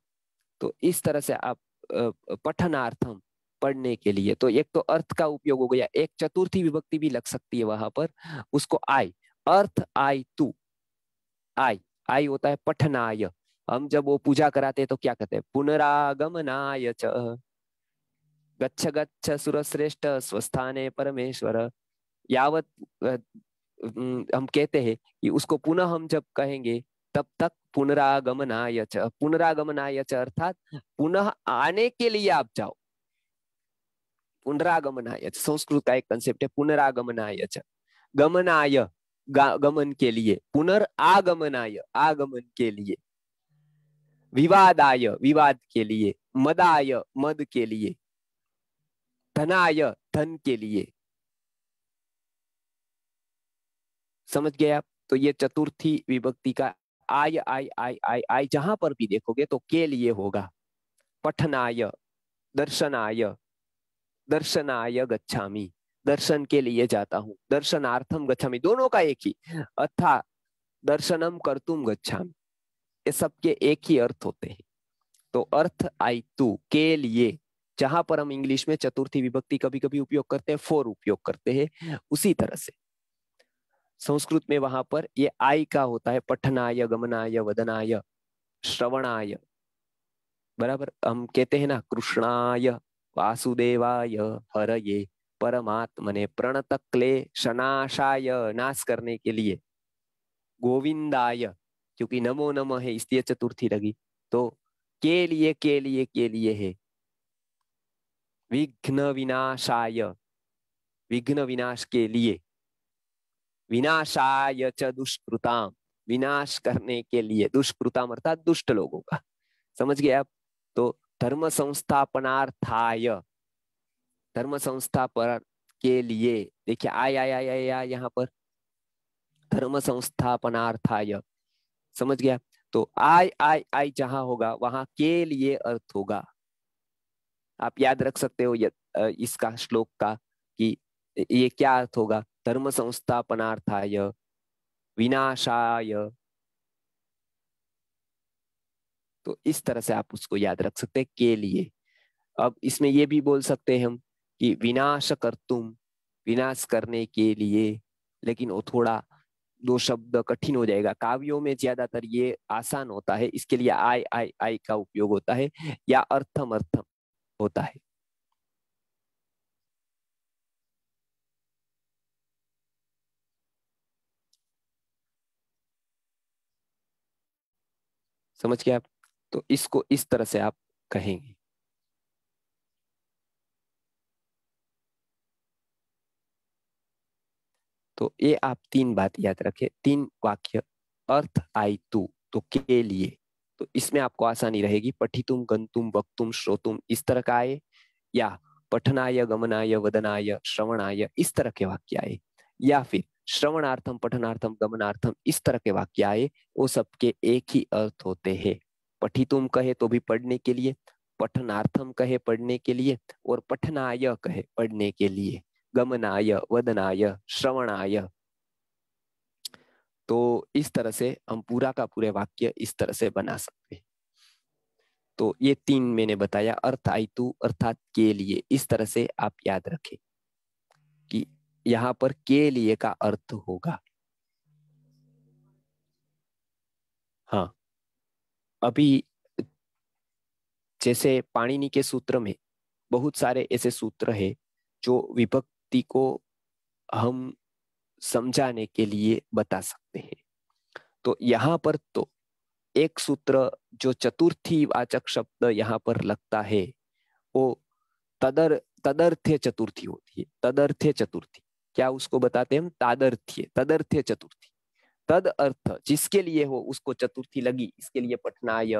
तो इस तरह से आप पठनार्थम पढ़ने के लिए तो एक तो अर्थ का उपयोग हो गया एक चतुर्थी विभक्ति भी लग सकती है वहां पर उसको आय अर्थ आय तू आय आई होता है पठनाय हम जब वो पूजा कराते हैं तो क्या कहते हैं पुनरागमनाय च गच्छ गच्छ सुरश्रेष्ठ स्वस्थाने परमेश्वर यावत हम कहते हैं कि उसको पुनः हम जब कहेंगे तब तक पुनरागमनाय च पुनरागमनाय अर्थात पुनः आने के लिए आप जाओ पुनरागमनाय संस्कृत का एक कंसेप्ट है पुनरागमनाय गमनाय गमन के लिए पुनर्गमनाय आगमन के लिए विवादाय विवाद के लिए मदाय मद के लिए धनाय धन के लिए समझ गए आप तो ये चतुर्थी विभक्ति का आय आय आय आय आय जहां पर भी देखोगे तो के लिए होगा पठनाय दर्शनाय दर्शनाय गच्छामी दर्शन के लिए जाता हूँ दर्शनार्थम गच्छामी दोनों का एक ही अथा दर्शनम तुम गच्छामी ये सबके एक ही अर्थ होते हैं तो अर्थ आई तू के लिए जहां पर हम इंग्लिश में चतुर्थी विभक्ति कभी कभी उपयोग करते हैं फोर उपयोग करते हैं उसी तरह से संस्कृत में वहां पर ये आई का होता है पठनाय गमनाय वदनाय श्रवणाय बराबर हम कहते हैं ना कृष्णाय वासुदेवाय हर ये परमात्मने प्रणत शनाशाय नाश करने के लिए गोविंदाय क्योंकि नमो नम है इसलिए चतुर्थी लगी तो के लिए के लिए के लिए है विघ्न विनाशाय विघ्न विनाश के लिए विनाशा च दुष्कृताम विनाश करने के लिए दुष्कृताम अर्थात दुष्ट लोगों का समझ गया आप तो धर्म संस्थापनार्थाय धर्म संस्थापन के लिए देखिए आय आय आय आय यहाँ पर धर्म संस्थापनार्थाय समझ गया तो आय आय आय जहां होगा वहां के लिए अर्थ होगा आप याद रख सकते हो इसका श्लोक का कि ये क्या अर्थ होगा धर्म संस्थापनार्थाय विनाशाय तो इस तरह से आप उसको याद रख सकते हैं के लिए अब इसमें ये भी बोल सकते हैं हम कि विनाश कर तुम विनाश करने के लिए लेकिन वो थोड़ा दो शब्द कठिन हो जाएगा काव्यों में ज्यादातर ये आसान होता है इसके लिए आई आई आई का उपयोग होता है या अर्थम अर्थम होता है समझ के आप तो इसको इस तरह से आप कहेंगे तो ये आप तीन बात याद रखें तीन वाक्य अर्थ आई तू तो के लिए तो इसमें आपको आसानी रहेगी पठितुम गंतुम वक्तुम श्रोतुम इस तरह का आए या पठनाय गमनाय वदनाय श्रवणाय इस तरह के वाक्य आए या फिर श्रवणार्थम पठनार्थम गमनार्थम इस तरह के वाक्य आए वो सबके एक ही अर्थ होते हैं पठितुम कहे तो भी पढ़ने के लिए पठनार्थम कहे पढ़ने के लिए और पठनाय कहे पढ़ने के लिए गमनाय वदनाय श्रवणाय तो इस तरह से हम पूरा का पूरे वाक्य इस तरह से बना सकते तो ये तीन मैंने बताया अर्थ आयतु अर्थात के लिए इस तरह से आप याद रखें कि यहां पर के लिए का अर्थ होगा हाँ अभी जैसे पाणिनि के सूत्र में बहुत सारे ऐसे सूत्र है जो विभक्ति को हम समझाने के लिए बता सकते हैं तो यहाँ पर तो एक सूत्र जो चतुर्थी वाचक शब्द यहाँ पर लगता है वो तदर तदर्थ्य चतुर्थी होती है तदर्थ्य चतुर्थी क्या उसको बताते हैं तादर्थ्य तदर्थ्य चतुर्थी तद अर्थ जिसके लिए हो उसको चतुर्थी लगी इसके लिए पठनाय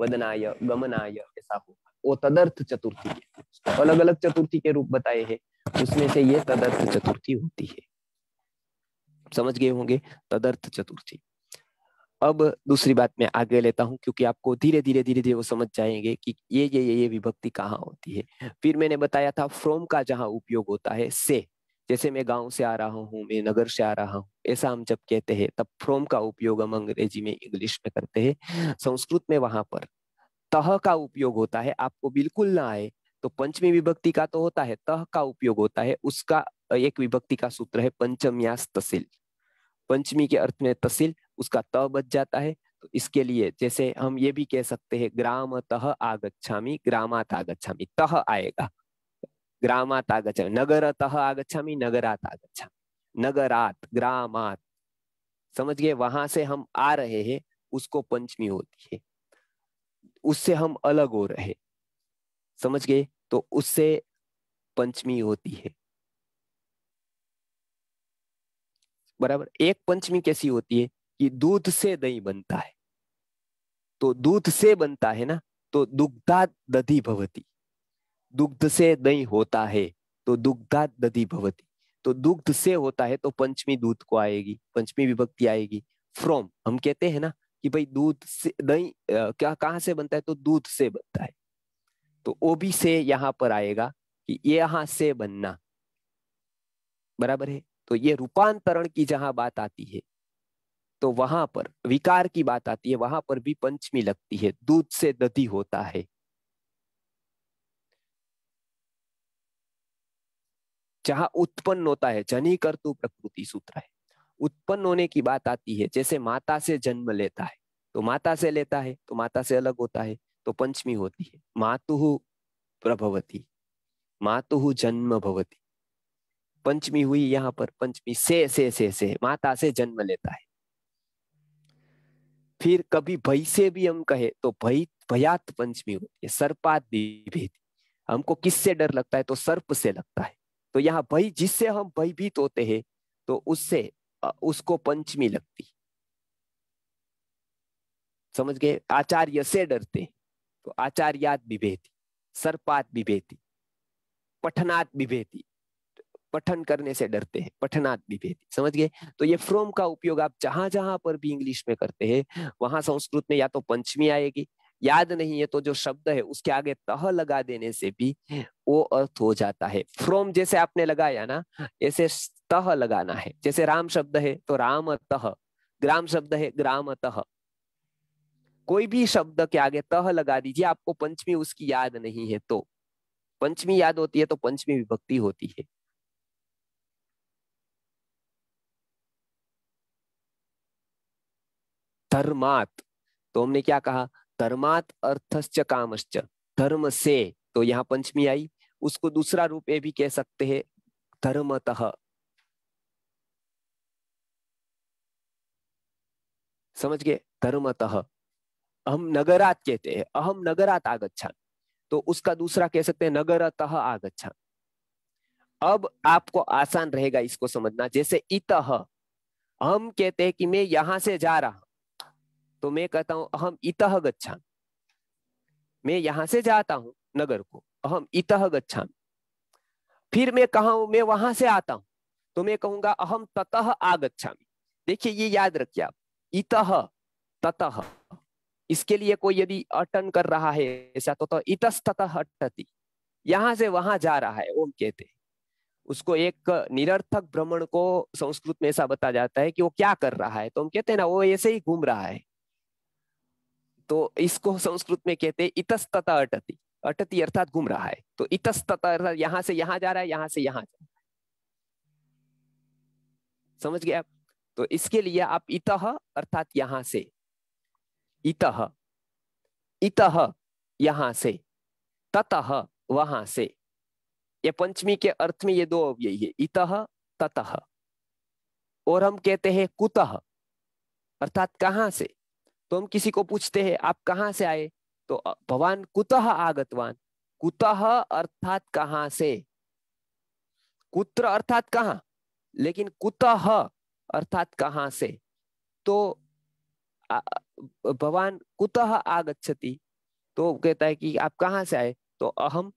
वदनाय गमनाय ऐसा हो वो तदर्थ चतुर्थी है अलग अलग चतुर्थी के रूप बताए हैं उसमें से ये तदर्थ चतुर्थी होती है समझ गए होंगे तदर्थ चतुर्थी अब दूसरी बात मैं आगे लेता हूं क्योंकि आपको धीरे धीरे धीरे धीरे वो समझ जाएंगे कि ये ये ये ये विभक्ति कहाँ होती है फिर मैंने बताया था फ्रोम का जहां उपयोग होता है से जैसे मैं गांव से आ रहा हूँ मैं नगर से आ रहा हूँ ऐसा हम जब कहते हैं तब फ्रोम का उपयोग हम अंग्रेजी में इंग्लिश में करते हैं संस्कृत में वहां पर तह का उपयोग होता है आपको बिल्कुल ना आए तो पंचमी विभक्ति का तो होता है तह का उपयोग होता है उसका एक विभक्ति का सूत्र है पंचम्यास तहसील पंचमी के अर्थ में तहसील उसका त बच जाता है तो इसके लिए जैसे हम ये भी कह सकते हैं ग्राम तह आगच्छामी ग्रामात आगच्छामी तह आएगा ग्रामात आगच्छामि नगरतः आगच्छामि नगरात आगच्छामि नगरात ग्रामात समझ गए वहां से हम आ रहे हैं उसको पंचमी होती है उससे हम अलग हो रहे समझ गए तो उससे पंचमी होती है बराबर एक पंचमी कैसी होती है कि दूध से दही बनता है तो दूध से बनता है ना तो दुग्धा दधी भवती दुग्ध से नहीं होता है तो दुग्धा दधी भवती तो दुग्ध से होता है तो पंचमी दूध को आएगी पंचमी विभक्ति आएगी फ्रॉम हम कहते हैं ना कि भाई दूध से दही क्या कहाँ से बनता है तो दूध से बनता है तो ओ भी से यहाँ पर आएगा कि ये यहां से बनना बराबर है तो ये रूपांतरण की जहां बात आती है तो वहां पर विकार की बात आती है वहां पर भी पंचमी लगती है दूध से दधी होता है जहां उत्पन्न होता है जनी कर तू प्रकृति सूत्र है उत्पन्न होने की बात आती है जैसे माता से जन्म लेता है तो माता से लेता है तो माता से अलग होता है तो पंचमी होती है मातु प्रभवती मातु जन्म भवती पंचमी हुई यहाँ पर पंचमी से से से से माता से जन्म लेता है फिर कभी भय से भी हम कहे तो भय भयात पंचमी होती है सर्पात भी हमको किससे डर लगता है तो सर्प से लगता है तो यहाँ भय जिससे हम भयभीत होते हैं तो उससे उसको पंचमी लगती समझ गए आचार्य से डरते तो आचार्यात विभेदी सर्पात विभेदी पठनात विभेदी पठन करने से डरते हैं पठनात विभेदी समझ गए तो ये फ्रोम का उपयोग आप जहां जहां पर भी इंग्लिश में करते हैं वहां संस्कृत में या तो पंचमी आएगी याद नहीं है तो जो शब्द है उसके आगे तह लगा देने से भी वो अर्थ हो जाता है फ्रोम जैसे आपने लगाया ना ऐसे तह लगाना है जैसे राम शब्द है तो राम तह ग्राम शब्द है ग्राम तह कोई भी शब्द के आगे तह लगा दीजिए आपको पंचमी उसकी याद नहीं है तो पंचमी याद होती है तो पंचमी विभक्ति होती है धर्मात तो हमने क्या कहा धर्मात अर्थस्य कामश्च धर्म से तो यहाँ पंचमी आई उसको दूसरा रूप ये भी कह सकते हैं धर्मतः समझ गए धर्मतः हम नगरात कहते हैं अहम नगरात आगच्छा तो उसका दूसरा कह सकते हैं नगरतः आगच्छा अब आपको आसान रहेगा इसको समझना जैसे इत हम कहते हैं कि मैं यहां से जा रहा तो मैं कहता हूं अहम इत गच्छा मैं यहां से जाता हूं नगर को अहम इत गच्छा फिर मैं कहा हूं मैं वहां से आता हूं तो मैं कहूंगा अहम ततः आगच्छा देखिए ये याद रखिए आप इत ततः इसके लिए कोई यदि अटन कर रहा है ऐसा तो, तो इतस्तः अटति यहाँ से वहां जा रहा है ओम कहते उसको एक निरर्थक भ्रमण को संस्कृत में ऐसा बता जाता है कि वो क्या कर रहा है तो हम कहते हैं ना वो ऐसे ही घूम रहा है तो इसको संस्कृत में कहते हैं इतस्तता अटति अटति अर्थात घूम रहा है तो इतस्तता अर्थात यहां से यहां जा रहा है यहां से यहां जा रहा है समझ गया तो इसके लिए आप इत अर्थात यहां से इत इत यहां से तत वहां से ये पंचमी के अर्थ में ये दो अव्ययी है इत ततः और हम कहते हैं कुतः अर्थात कहां से तो हम किसी को पूछते हैं आप कहाँ से आए तो भगवान कुतः आगतवान कुतः अर्थात कहाँ से कुत्र अर्थात कहाँ लेकिन कुतः अर्थात कहाँ से तो भगवान कुतः आगछति तो कहता है कि आप कहाँ से आए तो अहम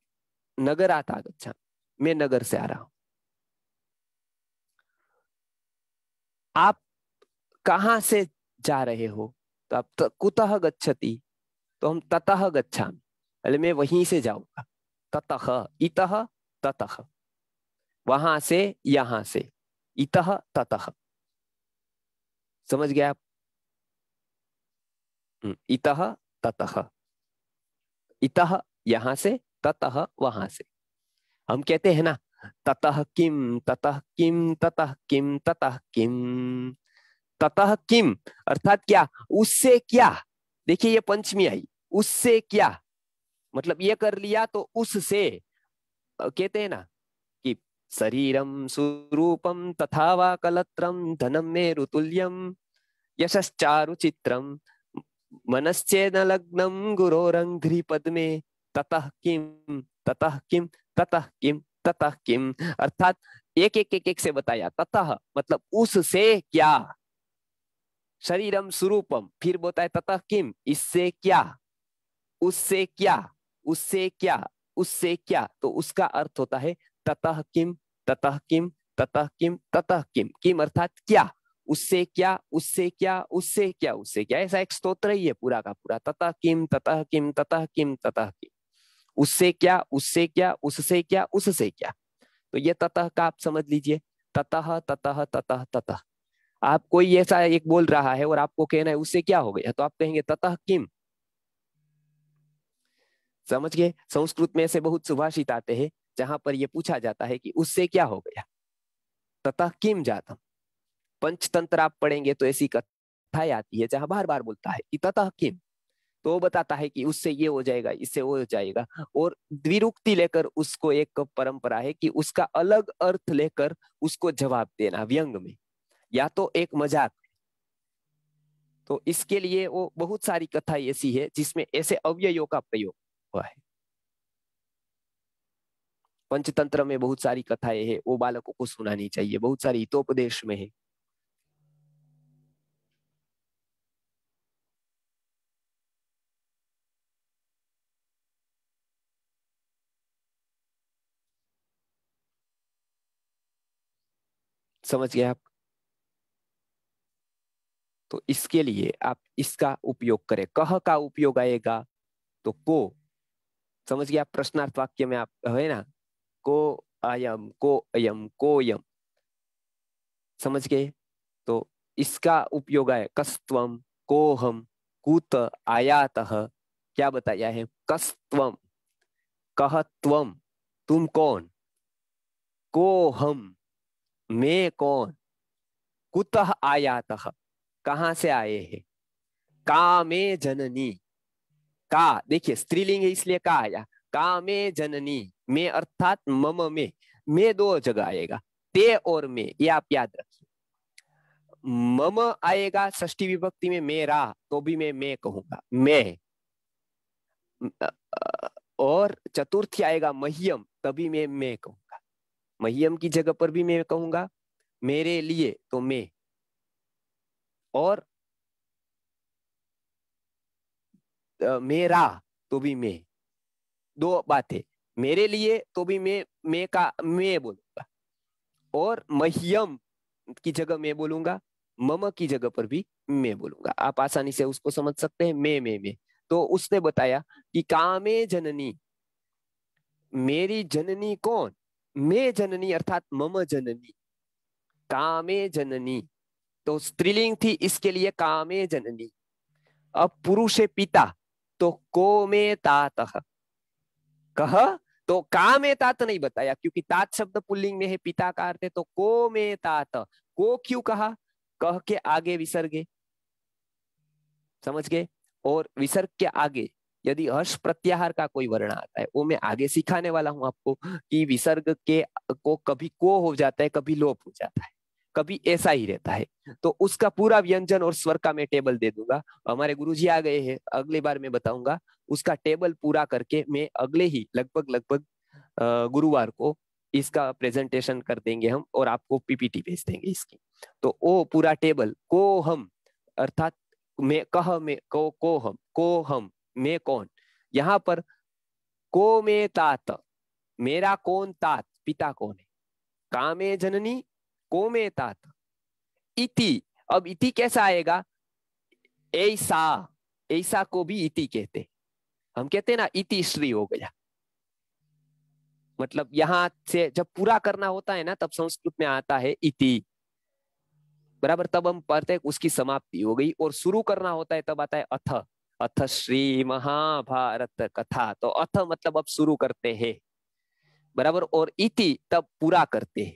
नगरात आगच्छा मैं नगर से आ रहा हूं आप कहा से जा रहे हो तो आप कुतः गच्छति तो हम ततः गच्छा अरे मैं वहीं से जाऊंगा ततः इतः ततः वहां से यहां से इतः ततः समझ गया आप हम्म, इतः ततः इतः यहां से ततः वहां से हम कहते हैं ना ततः किम ततः किम ततः किम ततः किम ततः किम अर्थात क्या उससे क्या देखिए ये पंचमी आई उससे क्या मतलब ये कर लिया तो उससे कहते हैं ना कि शरीरम स्वरूपम तथा वा कलत्रम धनम मेरुतुल्यम यशश्चारु चित्रम मनश्चेद लग्नम गुरोरंघ्री में ततः किम ततः किम ततः किम ततः किम अर्थात एक एक एक एक से बताया ततः मतलब उससे क्या शरीरम स्वरूपम फिर बोलता है ततः किम इससे क्या उससे क्या उससे क्या उससे क्या तो उसका अर्थ होता है ततः किम ततः किम ततः किम ततः किम किम अर्थात क्या उससे क्या उससे क्या उससे क्या उससे क्या ऐसा एक स्तोत्र ही है पूरा का पूरा ततः किम ततः किम ततः किम ततः किम उससे क्या उससे क्या उससे क्या उससे क्या तो ये ततः का आप समझ लीजिए ततः ततः ततः ततः आप कोई ऐसा एक बोल रहा है और आपको कहना है उससे क्या हो गया तो आप कहेंगे ततः किम समझ गए संस्कृत में ऐसे बहुत सुभाषित आते हैं जहां पर यह पूछा जाता है कि उससे क्या हो गया ततः किम जातम पंचतंत्र आप पढ़ेंगे तो ऐसी कथाएं आती है जहां बार बार बोलता है कि ततः किम तो वो बताता है कि उससे ये हो जाएगा इससे वो हो जाएगा और द्विरुक्ति लेकर उसको एक परंपरा है कि उसका अलग अर्थ लेकर उसको जवाब देना व्यंग में या तो एक मजाक तो इसके लिए वो बहुत सारी कथा ऐसी है जिसमें ऐसे अव्ययों का प्रयोग हुआ है पंचतंत्र में बहुत सारी कथाएं है वो बालकों को सुनानी चाहिए बहुत सारी हितोपदेश में है समझ गए आप तो इसके लिए आप इसका उपयोग करें कह का उपयोग आएगा तो को समझ गया प्रश्नार्थ वाक्य में आप है ना को अयम को अयम को यम समझ गए तो इसका उपयोग है को हम कूत आयात क्या बताया है कस्त्वम कहत्वम तुम कौन हम मैं कौन कुत आयात कहां से आए हैं का जननी का देखिए स्त्रीलिंग है इसलिए का आया का जननी में अर्थात मम में में दो जगह आएगा ते और में ये आप याद रखिए मम आएगा ष्टी विभक्ति में मेरा तो भी मैं मैं कहूंगा मैं और चतुर्थी आएगा मह्यम तभी मैं मैं कहूंगा मह्यम की जगह पर भी मैं कहूंगा मेरे लिए तो मैं और मेरा तो भी मैं दो बातें मेरे लिए तो भी मैं मैं का मैं बोलूंगा और मह्यम की जगह मैं बोलूंगा मम की जगह पर भी मैं बोलूंगा आप आसानी से उसको समझ सकते हैं मैं मैं मैं तो उसने बताया कि कामे जननी मेरी जननी कौन मैं जननी अर्थात मम जननी कामे जननी तो स्त्रीलिंग थी इसके लिए कामे जननी अब पुरुष है पिता तो को में तात कह तो काम ए तात नहीं बताया क्योंकि तात शब्द पुल्लिंग में है पिता का अर्थ है तो को में तात को क्यों कहा कह के आगे विसर्गे समझ गए और विसर्ग के आगे यदि हर्ष प्रत्याहार का कोई वर्ण आता है वो मैं आगे सिखाने वाला हूं आपको कि विसर्ग के को कभी को हो जाता है कभी लोप हो जाता है कभी ऐसा ही रहता है तो उसका पूरा व्यंजन और स्वर का मैं टेबल दे दूंगा हमारे गुरु जी आ गए हैं अगली बार मैं बताऊंगा उसका टेबल पूरा करके मैं अगले ही लगभग लगभग गुरुवार को इसका प्रेजेंटेशन कर देंगे हम और आपको पीपीटी भेज देंगे इसकी तो ओ पूरा टेबल को हम अर्थात मैं कह में को को हम को हम मैं कौन यहाँ पर को में तात मेरा कौन तात पिता कौन है कामे जननी कोमेतात इति अब इति कैसा आएगा ऐसा ऐसा को भी इति कहते हम कहते ना इति श्री हो गया मतलब यहां से जब पूरा करना होता है ना तब संस्कृत में आता है इति बराबर तब हम पढ़ते उसकी समाप्ति हो गई और शुरू करना होता है तब आता है अथ अथ श्री महाभारत कथा तो अथ मतलब अब शुरू करते हैं बराबर और इति तब पूरा करते हैं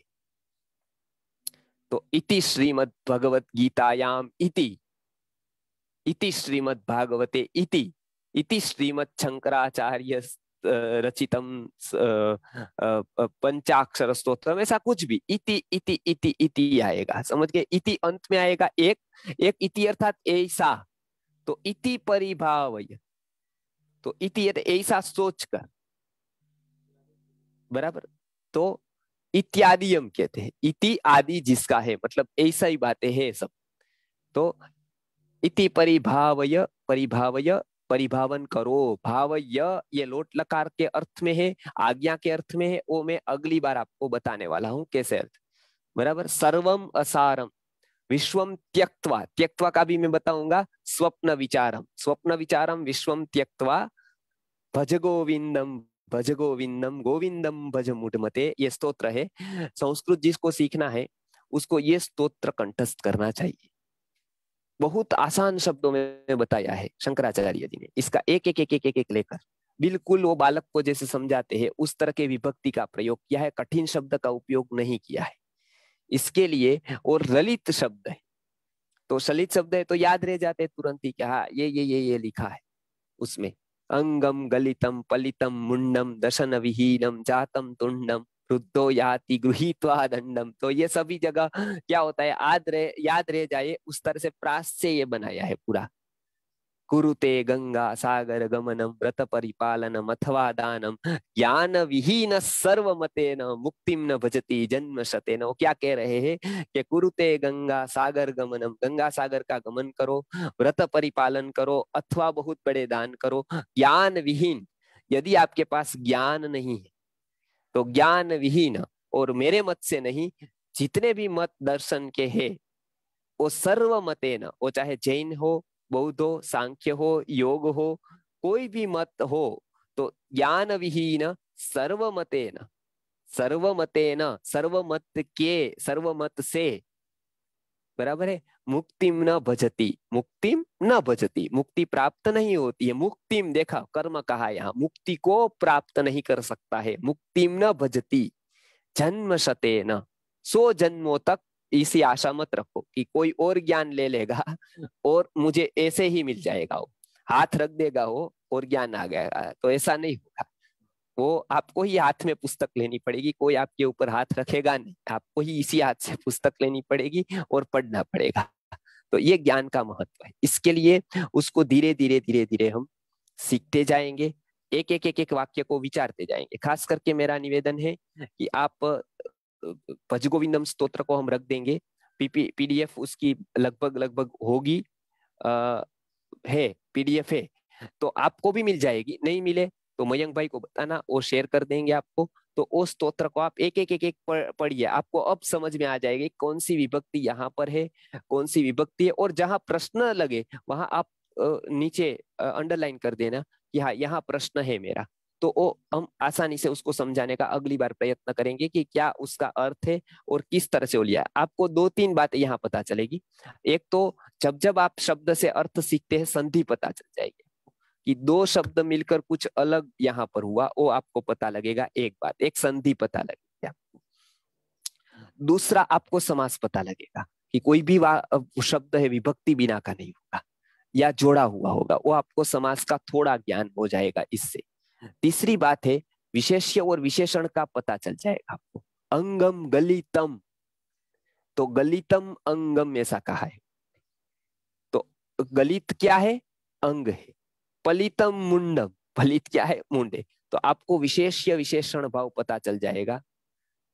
तो इति श्रीमद् भगवत गीतायाम इति इति श्रीमद् भागवते इति इति श्रीमद् शंकराचार्य रचितम पंचाक्षर स्त्रोत्र ऐसा कुछ भी इति इति इति इति आएगा समझ गए इति अंत में आएगा एक एक इति अर्थात ऐसा तो इति परिभाव तो इति ऐसा सोचकर बराबर तो इत्यादि हम कहते हैं इति आदि जिसका है मतलब ऐसा ही बातें हैं सब तो इति परिभावय परिभावय परिभावन करो भाव ये लोट लकार के अर्थ में है आज्ञा के अर्थ में है वो मैं अगली बार आपको बताने वाला हूँ कैसे अर्थ बराबर सर्वम असारम विश्वम त्यक्तवा त्यक्तवा का भी मैं बताऊंगा स्वप्न विचारम स्वप्न विचारम विश्वम त्यक्तवा भज गोविंदम भज गोविंदम गोविंदम भज मुटमते ये स्त्रोत्र है संस्कृत जिसको सीखना है उसको ये स्त्रोत्र कंठस्थ करना चाहिए बहुत आसान शब्दों में बताया है शंकराचार्य जी ने इसका एक एक एक एक एक, एक लेकर बिल्कुल वो बालक को जैसे समझाते हैं उस तरह के विभक्ति का प्रयोग किया है कठिन शब्द का उपयोग नहीं किया है इसके लिए और ललित शब्द है तो सलित शब्द है तो याद रह जाते तुरंत ही क्या हाँ, ये ये ये ये लिखा है उसमें अंगम गलितम पलितम मुंडम दशन विहीनम जातम तुंडम रुद्धो याति गृहित्वा दंडम तो ये सभी जगह क्या होता है याद रह याद रह जाए उस तरह से प्रास से ये बनाया है पूरा कुरुते गंगा सागर गमनम व्रत परिपालनम अथवा दानम ज्ञान विहीन सर्व मते न भजती जन्म सतेन वो क्या कह रहे हैं कि कुरुते गंगा सागर गमनम गंगा सागर का गमन करो व्रत परिपालन करो अथवा बहुत बड़े दान करो ज्ञान विहीन यदि आपके पास ज्ञान नहीं है तो ज्ञान विहीन और मेरे मत से नहीं जितने भी मत दर्शन के है वो सर्व न वो चाहे जैन हो बौद्ध हो सांख्य हो योग हो कोई भी मत हो तो ज्ञान विहीन सर्वमतेन सर्वमतेन सर्वमत के सर्वमत से बराबर है मुक्तिम न भजती मुक्तिम न भजती मुक्ति प्राप्त नहीं होती है मुक्तिम देखा कर्म कहा यहाँ मुक्ति को प्राप्त नहीं कर सकता है मुक्तिम न भजती जन्म शते न सो जन्मों तक इसी आशा मत रखो कि कोई और ज्ञान ले लेगा और मुझे ऐसे ही मिल जाएगा वो हाथ रख देगा वो और ज्ञान आ गया तो ऐसा नहीं होगा वो आपको ही हाथ में पुस्तक लेनी पड़ेगी कोई आपके ऊपर हाथ रखेगा नहीं आपको ही इसी हाथ से पुस्तक लेनी पड़ेगी और पढ़ना पड़ेगा तो ये ज्ञान का महत्व है इसके लिए उसको धीरे धीरे धीरे धीरे हम सीखते जाएंगे एक एक एक एक वाक्य को विचारते जाएंगे खास करके मेरा निवेदन है कि आप भज गोविंदम स्त्रोत्र को हम रख देंगे पीपी पीडीएफ उसकी लगभग लगभग होगी आ, है पीडीएफ है तो आपको भी मिल जाएगी नहीं मिले तो मयंक भाई को बताना वो शेयर कर देंगे आपको तो उस स्त्रोत्र को आप एक एक एक एक पढ़िए आपको अब समझ में आ जाएगी कौन सी विभक्ति यहाँ पर है कौन सी विभक्ति है और जहाँ प्रश्न लगे वहां आप नीचे अंडरलाइन कर देना कि हाँ यहाँ प्रश्न है मेरा तो वो हम आसानी से उसको समझाने का अगली बार प्रयत्न करेंगे कि क्या उसका अर्थ है और किस तरह से वो लिया आपको दो तीन बातें यहाँ पता चलेगी एक तो जब जब आप शब्द से अर्थ सीखते हैं संधि पता चल जाएगी कि दो शब्द मिलकर कुछ अलग यहाँ पर हुआ वो आपको पता लगेगा एक बात एक संधि पता लगेगी आपको दूसरा आपको समास पता लगेगा कि कोई भी शब्द है विभक्ति बिना का नहीं होगा या जोड़ा हुआ होगा वो आपको समाज का थोड़ा ज्ञान हो जाएगा इससे तीसरी बात है विशेष्य और विशेषण का पता चल जाएगा आपको अंगम गलितम तो गलितम अंगम ऐसा कहा है तो गलित क्या है अंग है पलितम मुंडम पलित क्या है मुंडे तो आपको विशेष्य विशेषण भाव पता चल जाएगा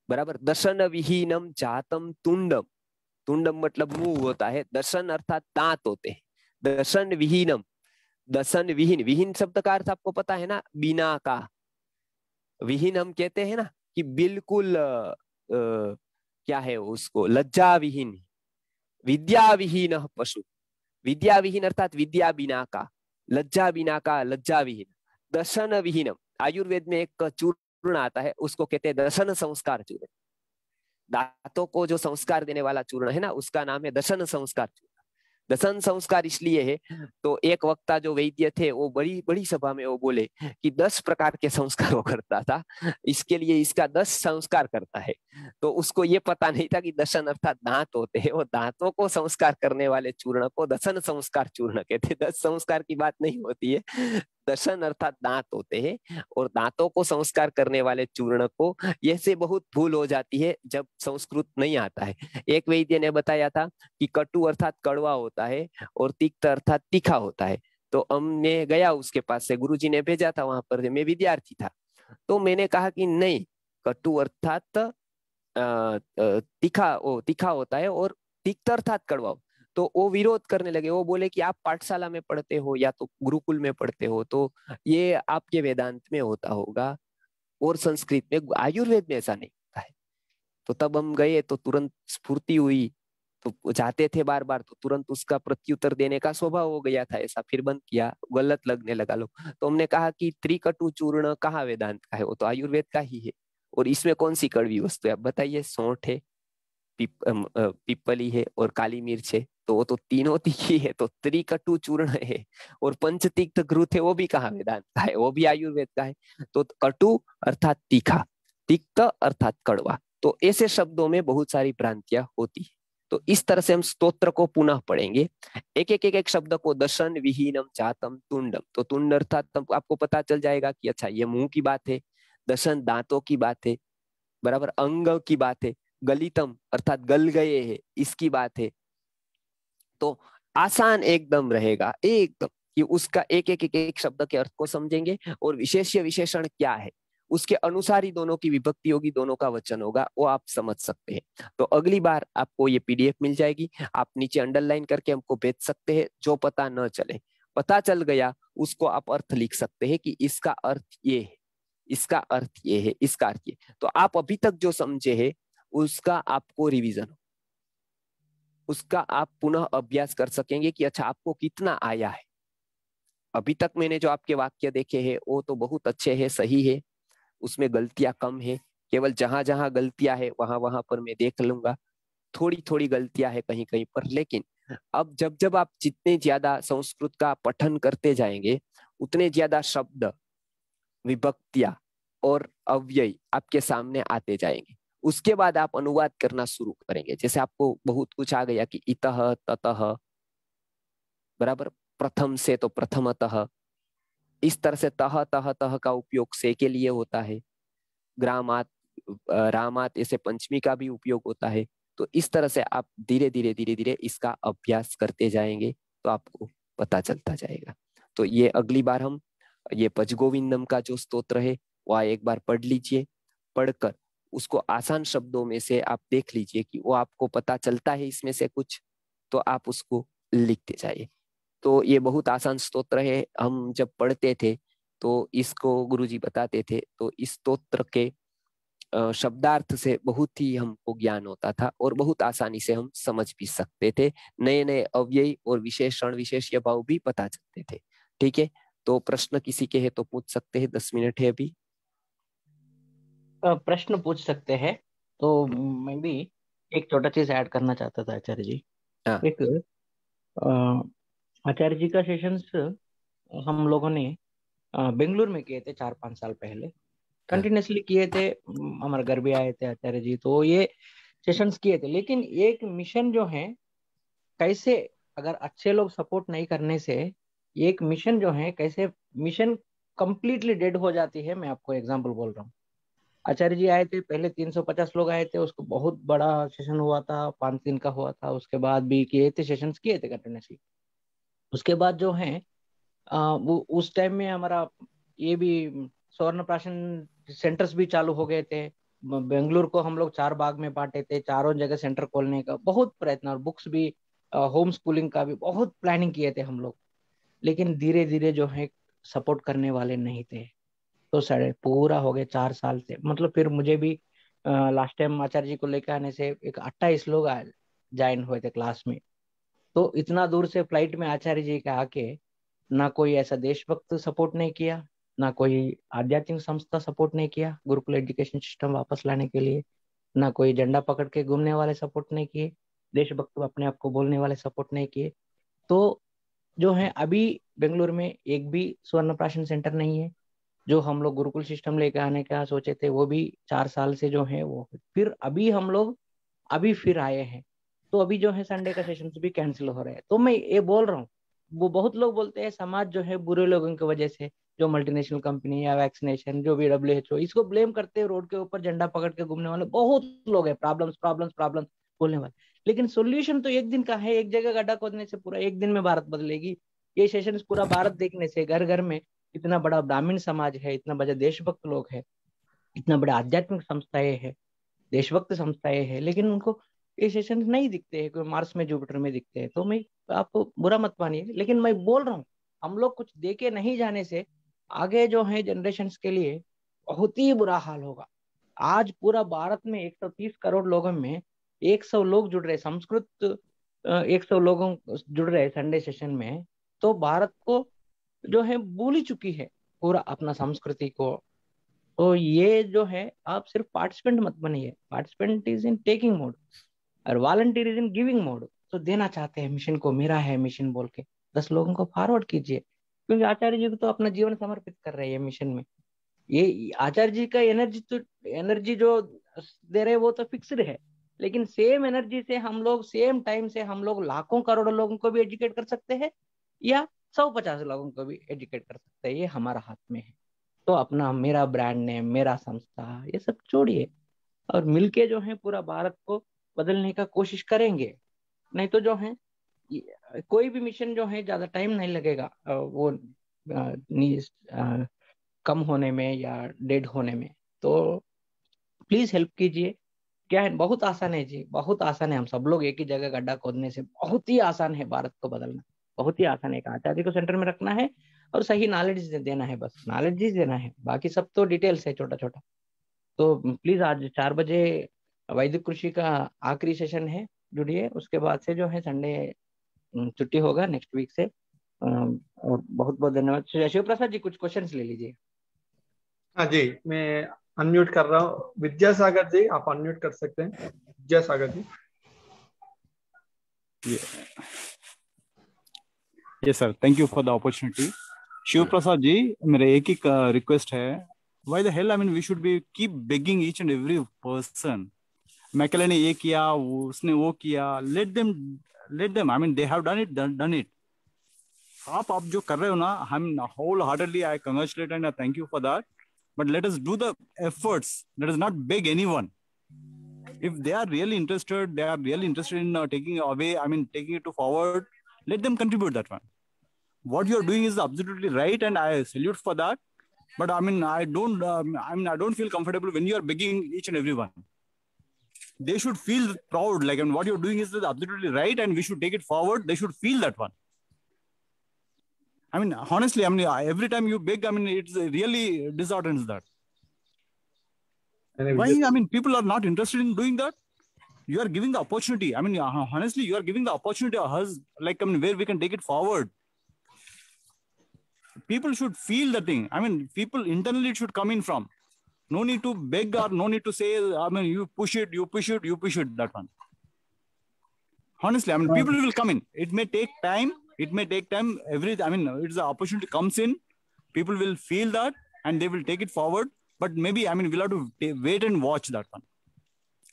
बराबर दर्शन विहीनम चातम तुंडम तुंडम मतलब मुंह होता है दर्शन अर्थात दांत होते हैं दर्शन विहीनम दसन विहीन विहीन शब्द का अर्थ आपको पता है ना बिना का विहीन हम कहते हैं ना कि बिल्कुल आ, आ, क्या है उसको लज्जा विहीन विद्या विहीन पशु विद्या विहीन अर्थात विद्या बिना का लज्जा बिना का लज्जा विहीन दशन विहीन आयुर्वेद में एक चूर्ण आता है उसको कहते हैं दशन संस्कार चूर्ण दांतों को जो संस्कार देने वाला चूर्ण है ना उसका नाम है दशन संस्कार चूर्ण दसन संस्कार इसलिए है तो एक वक्ता जो वैद्य थे वो बड़ी बड़ी सभा में वो बोले कि दस प्रकार के संस्कार वो करता था इसके लिए इसका दस संस्कार करता है तो उसको ये पता नहीं था कि दसन अर्थात दांत होते हैं वो दांतों को संस्कार करने वाले चूर्ण को दसन संस्कार चूर्ण कहते दस संस्कार की बात नहीं होती है दर्शन अर्थात दांत होते हैं और दांतों को संस्कार करने वाले चूर्ण को यह से बहुत भूल हो जाती है जब संस्कृत नहीं आता है एक वैद्य ने बताया था कि कटु अर्थात कड़वा होता है और तिक्त अर्थात तीखा होता है तो हमने गया उसके पास से गुरु ने भेजा था वहां पर मैं विद्यार्थी था तो मैंने कहा कि नहीं कटु अर्थात तीखा तीखा होता है और तिक्त अर्थात कड़वा तो वो विरोध करने लगे वो बोले कि आप पाठशाला में पढ़ते हो या तो गुरुकुल में पढ़ते हो तो ये आपके वेदांत में होता होगा और संस्कृत में आयुर्वेद में ऐसा नहीं होता है तो तब हम गए तो तुरंत स्फूर्ति हुई तो जाते थे बार बार तो तुरंत उसका प्रत्युत्तर देने का स्वभाव हो गया था ऐसा फिर बंद किया गलत लगने लगा लोग तो हमने कहा कि त्रिकटु चूर्ण कहाँ वेदांत का है वो तो आयुर्वेद का ही है और इसमें कौन सी कड़वी वस्तु है आप बताइए सौठ है पिप, पिपली है और काली मिर्च है तो तो तीनों तीखी है तो त्रिकटु चूर्ण है और पंच तीक्त ग्रुथ है वो भी कहा वेदांत का है वो भी आयुर्वेद का है तो कटु अर्थात तीखा तिक्त अर्थात कड़वा तो ऐसे शब्दों में बहुत सारी भ्रांतियां होती है तो इस तरह से हम स्तोत्र को पुनः पढ़ेंगे एक एक एक एक शब्द को दर्शन विहीनम जातम तुंडम तो तुंड अर्थात आपको पता चल जाएगा कि अच्छा ये मुंह की बात है दर्शन दांतों की बात है बराबर अंग की बात है गलितम अर्थात गल गए है इसकी बात है तो आसान एकदम रहेगा एकदम ये उसका एक एक एक एक शब्द के अर्थ को समझेंगे और विशेष विशेषण क्या है उसके अनुसार ही दोनों की विभक्ति होगी दोनों का वचन होगा वो आप समझ सकते हैं तो अगली बार आपको ये पीडीएफ मिल जाएगी आप नीचे अंडरलाइन करके हमको भेज सकते हैं जो पता न चले पता चल गया उसको आप अर्थ लिख सकते हैं कि इसका अर्थ ये है इसका अर्थ ये है इसका अर्थ ये तो आप अभी तक जो समझे है उसका आपको रिविजन हो उसका आप पुनः अभ्यास कर सकेंगे कि अच्छा आपको कितना आया है अभी तक मैंने जो आपके वाक्य देखे हैं वो तो बहुत अच्छे हैं सही है उसमें गलतियां कम है केवल जहां जहां गलतियां है वहां वहां पर मैं देख लूंगा थोड़ी थोड़ी गलतियां है कहीं कहीं पर लेकिन अब जब जब आप जितने ज्यादा संस्कृत का पठन करते जाएंगे उतने ज्यादा शब्द विभक्तियां और अव्यय आपके सामने आते जाएंगे उसके बाद आप अनुवाद करना शुरू करेंगे जैसे आपको बहुत कुछ आ गया कि इत तत बराबर प्रथम से तो तह इस तरह से तह तह तह का उपयोग से के लिए होता है ग्रामात रामात ऐसे पंचमी का भी उपयोग होता है तो इस तरह से आप धीरे धीरे धीरे धीरे इसका अभ्यास करते जाएंगे तो आपको पता चलता जाएगा तो ये अगली बार हम ये पजगोविंदम का जो स्तोत्र है वह एक बार पढ़ लीजिए पढ़कर उसको आसान शब्दों में से आप देख लीजिए कि वो आपको पता चलता है इसमें से कुछ तो आप उसको लिखते जाइए तो ये बहुत आसान स्तोत्र है हम जब पढ़ते थे तो इसको गुरुजी बताते थे तो इस स्तोत्र के शब्दार्थ से बहुत ही हमको ज्ञान होता था और बहुत आसानी से हम समझ भी सकते थे नए नए अव्यय और विशेषण विशेष भाव भी पता चलते थे ठीक है तो प्रश्न किसी के है तो पूछ सकते हैं दस मिनट है अभी प्रश्न पूछ सकते हैं तो मैं भी एक छोटा चीज ऐड करना चाहता था आचार्य जी हाँ। एक आचार्य जी का सेशंस हम लोगों ने बेंगलुरु में किए थे चार पांच साल पहले कंटिन्यूसली हाँ। किए थे हमारे घर भी आए थे आचार्य जी तो ये सेशंस किए थे लेकिन एक मिशन जो है कैसे अगर अच्छे लोग सपोर्ट नहीं करने से एक मिशन जो है कैसे मिशन कंप्लीटली डेड हो जाती है मैं आपको एग्जांपल बोल रहा हूँ आचार्य जी आए थे पहले 350 लोग आए थे उसको बहुत बड़ा सेशन हुआ था पांच दिन का हुआ था उसके बाद भी किए थे सेशन किए थे कंटिन्यूसली उसके बाद जो है आ, वो उस टाइम में हमारा ये भी स्वर्ण प्राशन सेंटर्स भी चालू हो गए थे बेंगलुरु को हम लोग चार भाग में बांटे थे चारों जगह सेंटर खोलने का बहुत प्रयत्न और बुक्स भी होम स्कूलिंग का भी बहुत प्लानिंग किए थे हम लोग लेकिन धीरे धीरे जो है सपोर्ट करने वाले नहीं थे तो साढ़े पूरा हो गए चार साल से मतलब फिर मुझे भी लास्ट टाइम आचार्य जी को लेकर आने से एक अट्ठाईस लोग ज्वाइन हुए थे क्लास में तो इतना दूर से फ्लाइट में आचार्य जी के आके ना कोई ऐसा देशभक्त सपोर्ट नहीं किया ना कोई आध्यात्मिक संस्था सपोर्ट नहीं किया गुरुकुल एजुकेशन सिस्टम वापस लाने के लिए ना कोई झंडा पकड़ के घूमने वाले सपोर्ट नहीं किए देशभक्त अपने आप को बोलने वाले सपोर्ट नहीं किए तो जो है अभी बेंगलुरु में एक भी स्वर्ण प्राशन सेंटर नहीं है जो हम लोग गुरुकुल सिस्टम लेके आने का सोचे थे वो भी चार साल से जो है वो फिर अभी हम लोग अभी फिर आए हैं तो अभी जो है संडे का सेशन भी कैंसिल हो रहा है तो मैं ये बोल रहा हूँ वो बहुत लोग बोलते हैं समाज जो है बुरे लोगों की वजह से जो मल्टीनेशनल कंपनी या वैक्सीनेशन जो भी डब्ल्यू एच ओ इसको ब्लेम करते हैं रोड के ऊपर झंडा पकड़ के घूमने वाले बहुत लोग हैं प्रॉब्लम्स प्रॉब्लम्स प्रॉब्लम्स बोलने वाले लेकिन सोल्यूशन तो एक दिन का है एक जगह गड्ढा खोदने से पूरा एक दिन में भारत बदलेगी ये सेशन पूरा भारत देखने से घर घर में इतना बड़ा ब्राह्मण समाज है इतना बड़ा देशभक्त लोग है इतना बड़ा आध्यात्मिक संस्थाएं है देशभक्त संस्थाएं है लेकिन उनको ये सेशन नहीं दिखते हैं कोई मार्स में जुपिटर में दिखते हैं तो मैं आप बुरा मत मानिए लेकिन मैं बोल रहा हूँ हम लोग कुछ देके नहीं जाने से आगे जो है जनरेशन के लिए बहुत ही बुरा हाल होगा आज पूरा भारत में 130 करोड़ लोगों में 100 लोग जुड़ रहे संस्कृत 100 लोगों जुड़ रहे संडे सेशन में तो भारत को जो है बोली चुकी है पूरा अपना संस्कृति को तो ये जो है आप सिर्फ पार्टिसिपेंट मत बनिए participant is in taking mode और volunteer is in giving mode तो देना चाहते हैं मिशन को मेरा है मिशन बोल के दस लोगों को फॉरवर्ड कीजिए क्योंकि आचार्य जी को तो अपना जीवन समर्पित कर रहे हैं मिशन में ये आचार्य जी का एनर्जी तो एनर्जी जो दे रहे वो तो फिक्सड है लेकिन सेम एनर्जी से हम लोग सेम टाइम से हम लोग लाखों करोड़ों लोगों को भी एजुकेट कर सकते हैं या सौ पचास लोगों को भी एजुकेट कर सकते हैं ये हमारा हाथ में है तो अपना मेरा ब्रांड नेम मेरा संस्था ये सब छोड़िए और मिलके जो है पूरा भारत को बदलने का कोशिश करेंगे नहीं तो जो है कोई भी मिशन जो है ज्यादा टाइम नहीं लगेगा वो कम होने में या डेड होने में तो प्लीज हेल्प कीजिए क्या है बहुत आसान है जी बहुत आसान है हम सब लोग एक ही जगह गड्ढा खोदने से बहुत ही आसान है भारत को बदलना बहुत ही आसान है आचार्य को सेंटर में रखना है और सही नॉलेज देना है बस नॉलेज ही देना है बाकी सब तो डिटेल्स है छोटा छोटा तो प्लीज आज चार बजे वैदिक कृषि का आखिरी सेशन है जुड़िए उसके बाद से जो है संडे छुट्टी होगा नेक्स्ट वीक से और बहुत बहुत धन्यवाद शिव प्रसाद जी कुछ क्वेश्चंस ले लीजिए हाँ जी मैं अनम्यूट कर रहा हूँ विद्यासागर जी आप अनम्यूट कर सकते हैं Vidyasagar ji yeah. Yes sir thank you for the opportunity Shiv Prasad ji मेरा एक ही रिक्वेस्ट uh, है why the hell I mean we should be keep begging each and every person मैकेले ने ये किया वो उसने वो किया let them let them I mean they have done it done it आप आप जो कर रहे हो ना हम wholeheartedly I congratulate and I thank you for that but let us do the efforts let us not beg anyone if they are really interested they are really interested in uh, taking away i mean taking it to forward let them contribute that one what you're doing is absolutely right and i salute for that but i mean i don't um, i mean i don't feel comfortable when you are begging each and everyone they should feel proud like and what you're doing is absolutely right and we should take it forward they should feel that one i mean honestly i mean every time you beg i mean it's really disheartens that why i mean people are not interested in doing that you are giving the opportunity. I mean, uh, honestly, you are giving the opportunity of us, like, I mean, where we can take it forward. People should feel the thing. I mean, people internally should come in from. No need to beg or no need to say, I mean, you push it, you push it, you push it, that one. Honestly, I mean, people will come in. It may take time. It may take time. Every, I mean, it's the opportunity comes in. People will feel that and they will take it forward. But maybe, I mean, we'll have to wait and watch that one.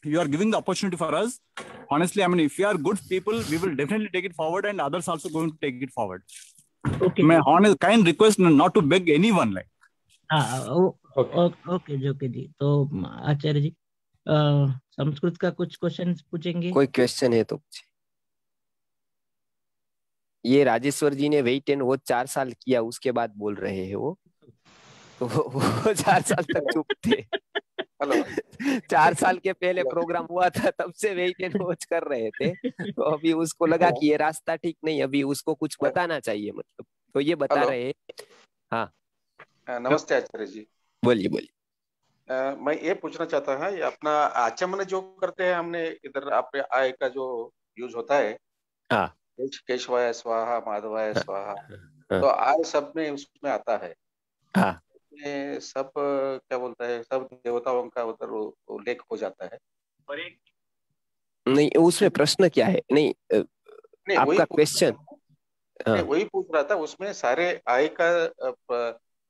you are giving the opportunity for us honestly i mean if you are good people we will definitely take it forward and others also going to take it forward okay my honest kind request not to beg anyone like okay जी okay जी तो आचार्य जी संस्कृत का कुछ question पूछेंगे कोई question है तो ये राजेश्वर जी ने वेट एंड वो चार साल किया उसके बाद बोल रहे हैं वो वो चार साल तक चुप थे हेलो चार साल के पहले प्रोग्राम हुआ था तब से वेट एंड वॉच कर रहे थे तो अभी उसको लगा कि ये रास्ता ठीक नहीं अभी उसको कुछ हाँ। बताना चाहिए मतलब तो ये बता रहे हाँ नमस्ते आचार्य जी बोलिए बोलिए Uh, मैं ये पूछना चाहता है अपना आचमन जो करते हैं हमने इधर आपके आय का जो यूज होता है हाँ। केश, केशवाय स्वाहा माधवाय हाँ। स्वाहा तो आय सब में उसमें आता है उसमें सब क्या बोलता है सब देवताओं का उधर उल्लेख हो जाता है और एक नहीं उसमें प्रश्न क्या है नहीं, नहीं आपका क्वेश्चन हाँ। वही पूछ रहा था उसमें सारे आय का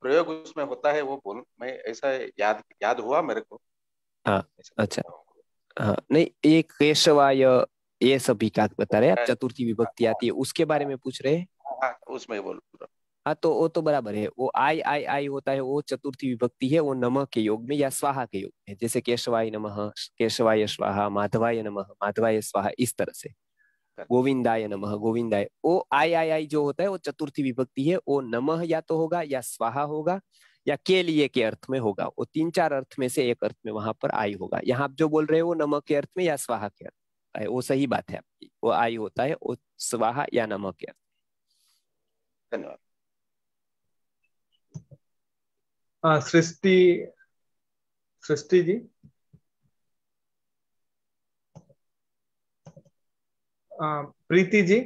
प्रयोग उसमें होता है वो बोल मैं ऐसा याद याद हुआ मेरे को हाँ अच्छा हाँ नहीं ये केशवाय ये सब का बता रहे हैं हाँ। चतुर्थी विभक्ति आती है उसके बारे में पूछ रहे हैं हाँ, उसमें बोल रहा हाँ तो वो तो बराबर है वो आई आई आई होता है वो चतुर्थी विभक्ति है वो नमः के योग में या स्वाहा के योग में जैसे केशवाय नमः केशवाय स्वाहा माधवाय नमः माधवाय स्वाहा इस तरह से गोविंदाय नमः गोविंदाय वो आई आई आई जो होता है वो चतुर्थी विभक्ति है वो नमः या तो होगा या स्वाहा होगा या के लिए के अर्थ में होगा वो तीन चार अर्थ में से एक अर्थ में वहां पर आई होगा यहाँ आप जो बोल रहे हो वो नमः के अर्थ में या स्वाहा के अर्थ में वो सही बात है आपकी वो आई होता है वो स्वाहा या नमः के अर्थ धन्यवाद सृष्टि सृष्टि जी प्रीति जी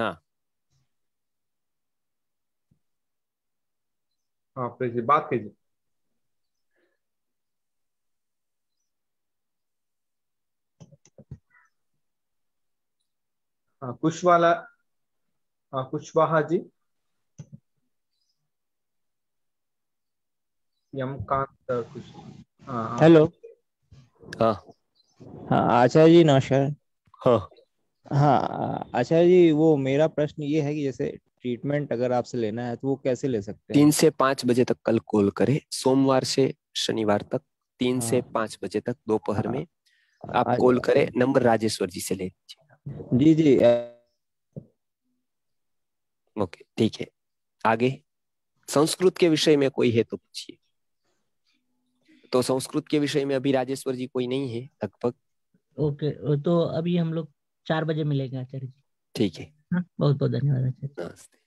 हाँ हाँ प्रीति जी बात कीजिए कुशवाला कुशवाहा जी यमकांत कुछ हाँ, हाँ। हेलो हाँ।, हाँ आचार्य जी नमस्कार हाँ अच्छा जी वो मेरा प्रश्न ये है कि जैसे ट्रीटमेंट अगर आपसे लेना है तो वो कैसे ले सकते हैं तीन से पांच बजे तक कल कॉल करें सोमवार से शनिवार तक तीन हाँ। से पांच बजे तक दोपहर हाँ। में आप कॉल करें नंबर राजेश्वर जी से ले लीजिए जी जी ओके ठीक है आगे संस्कृत के विषय में कोई है तो पूछिए तो संस्कृत के विषय में अभी राजेश्वर जी कोई नहीं है लगभग ओके तो अभी हम लोग चार बजे मिलेंगे आचार्य जी ठीक है हाँ, बहुत बहुत धन्यवाद आचार्य नमस्ते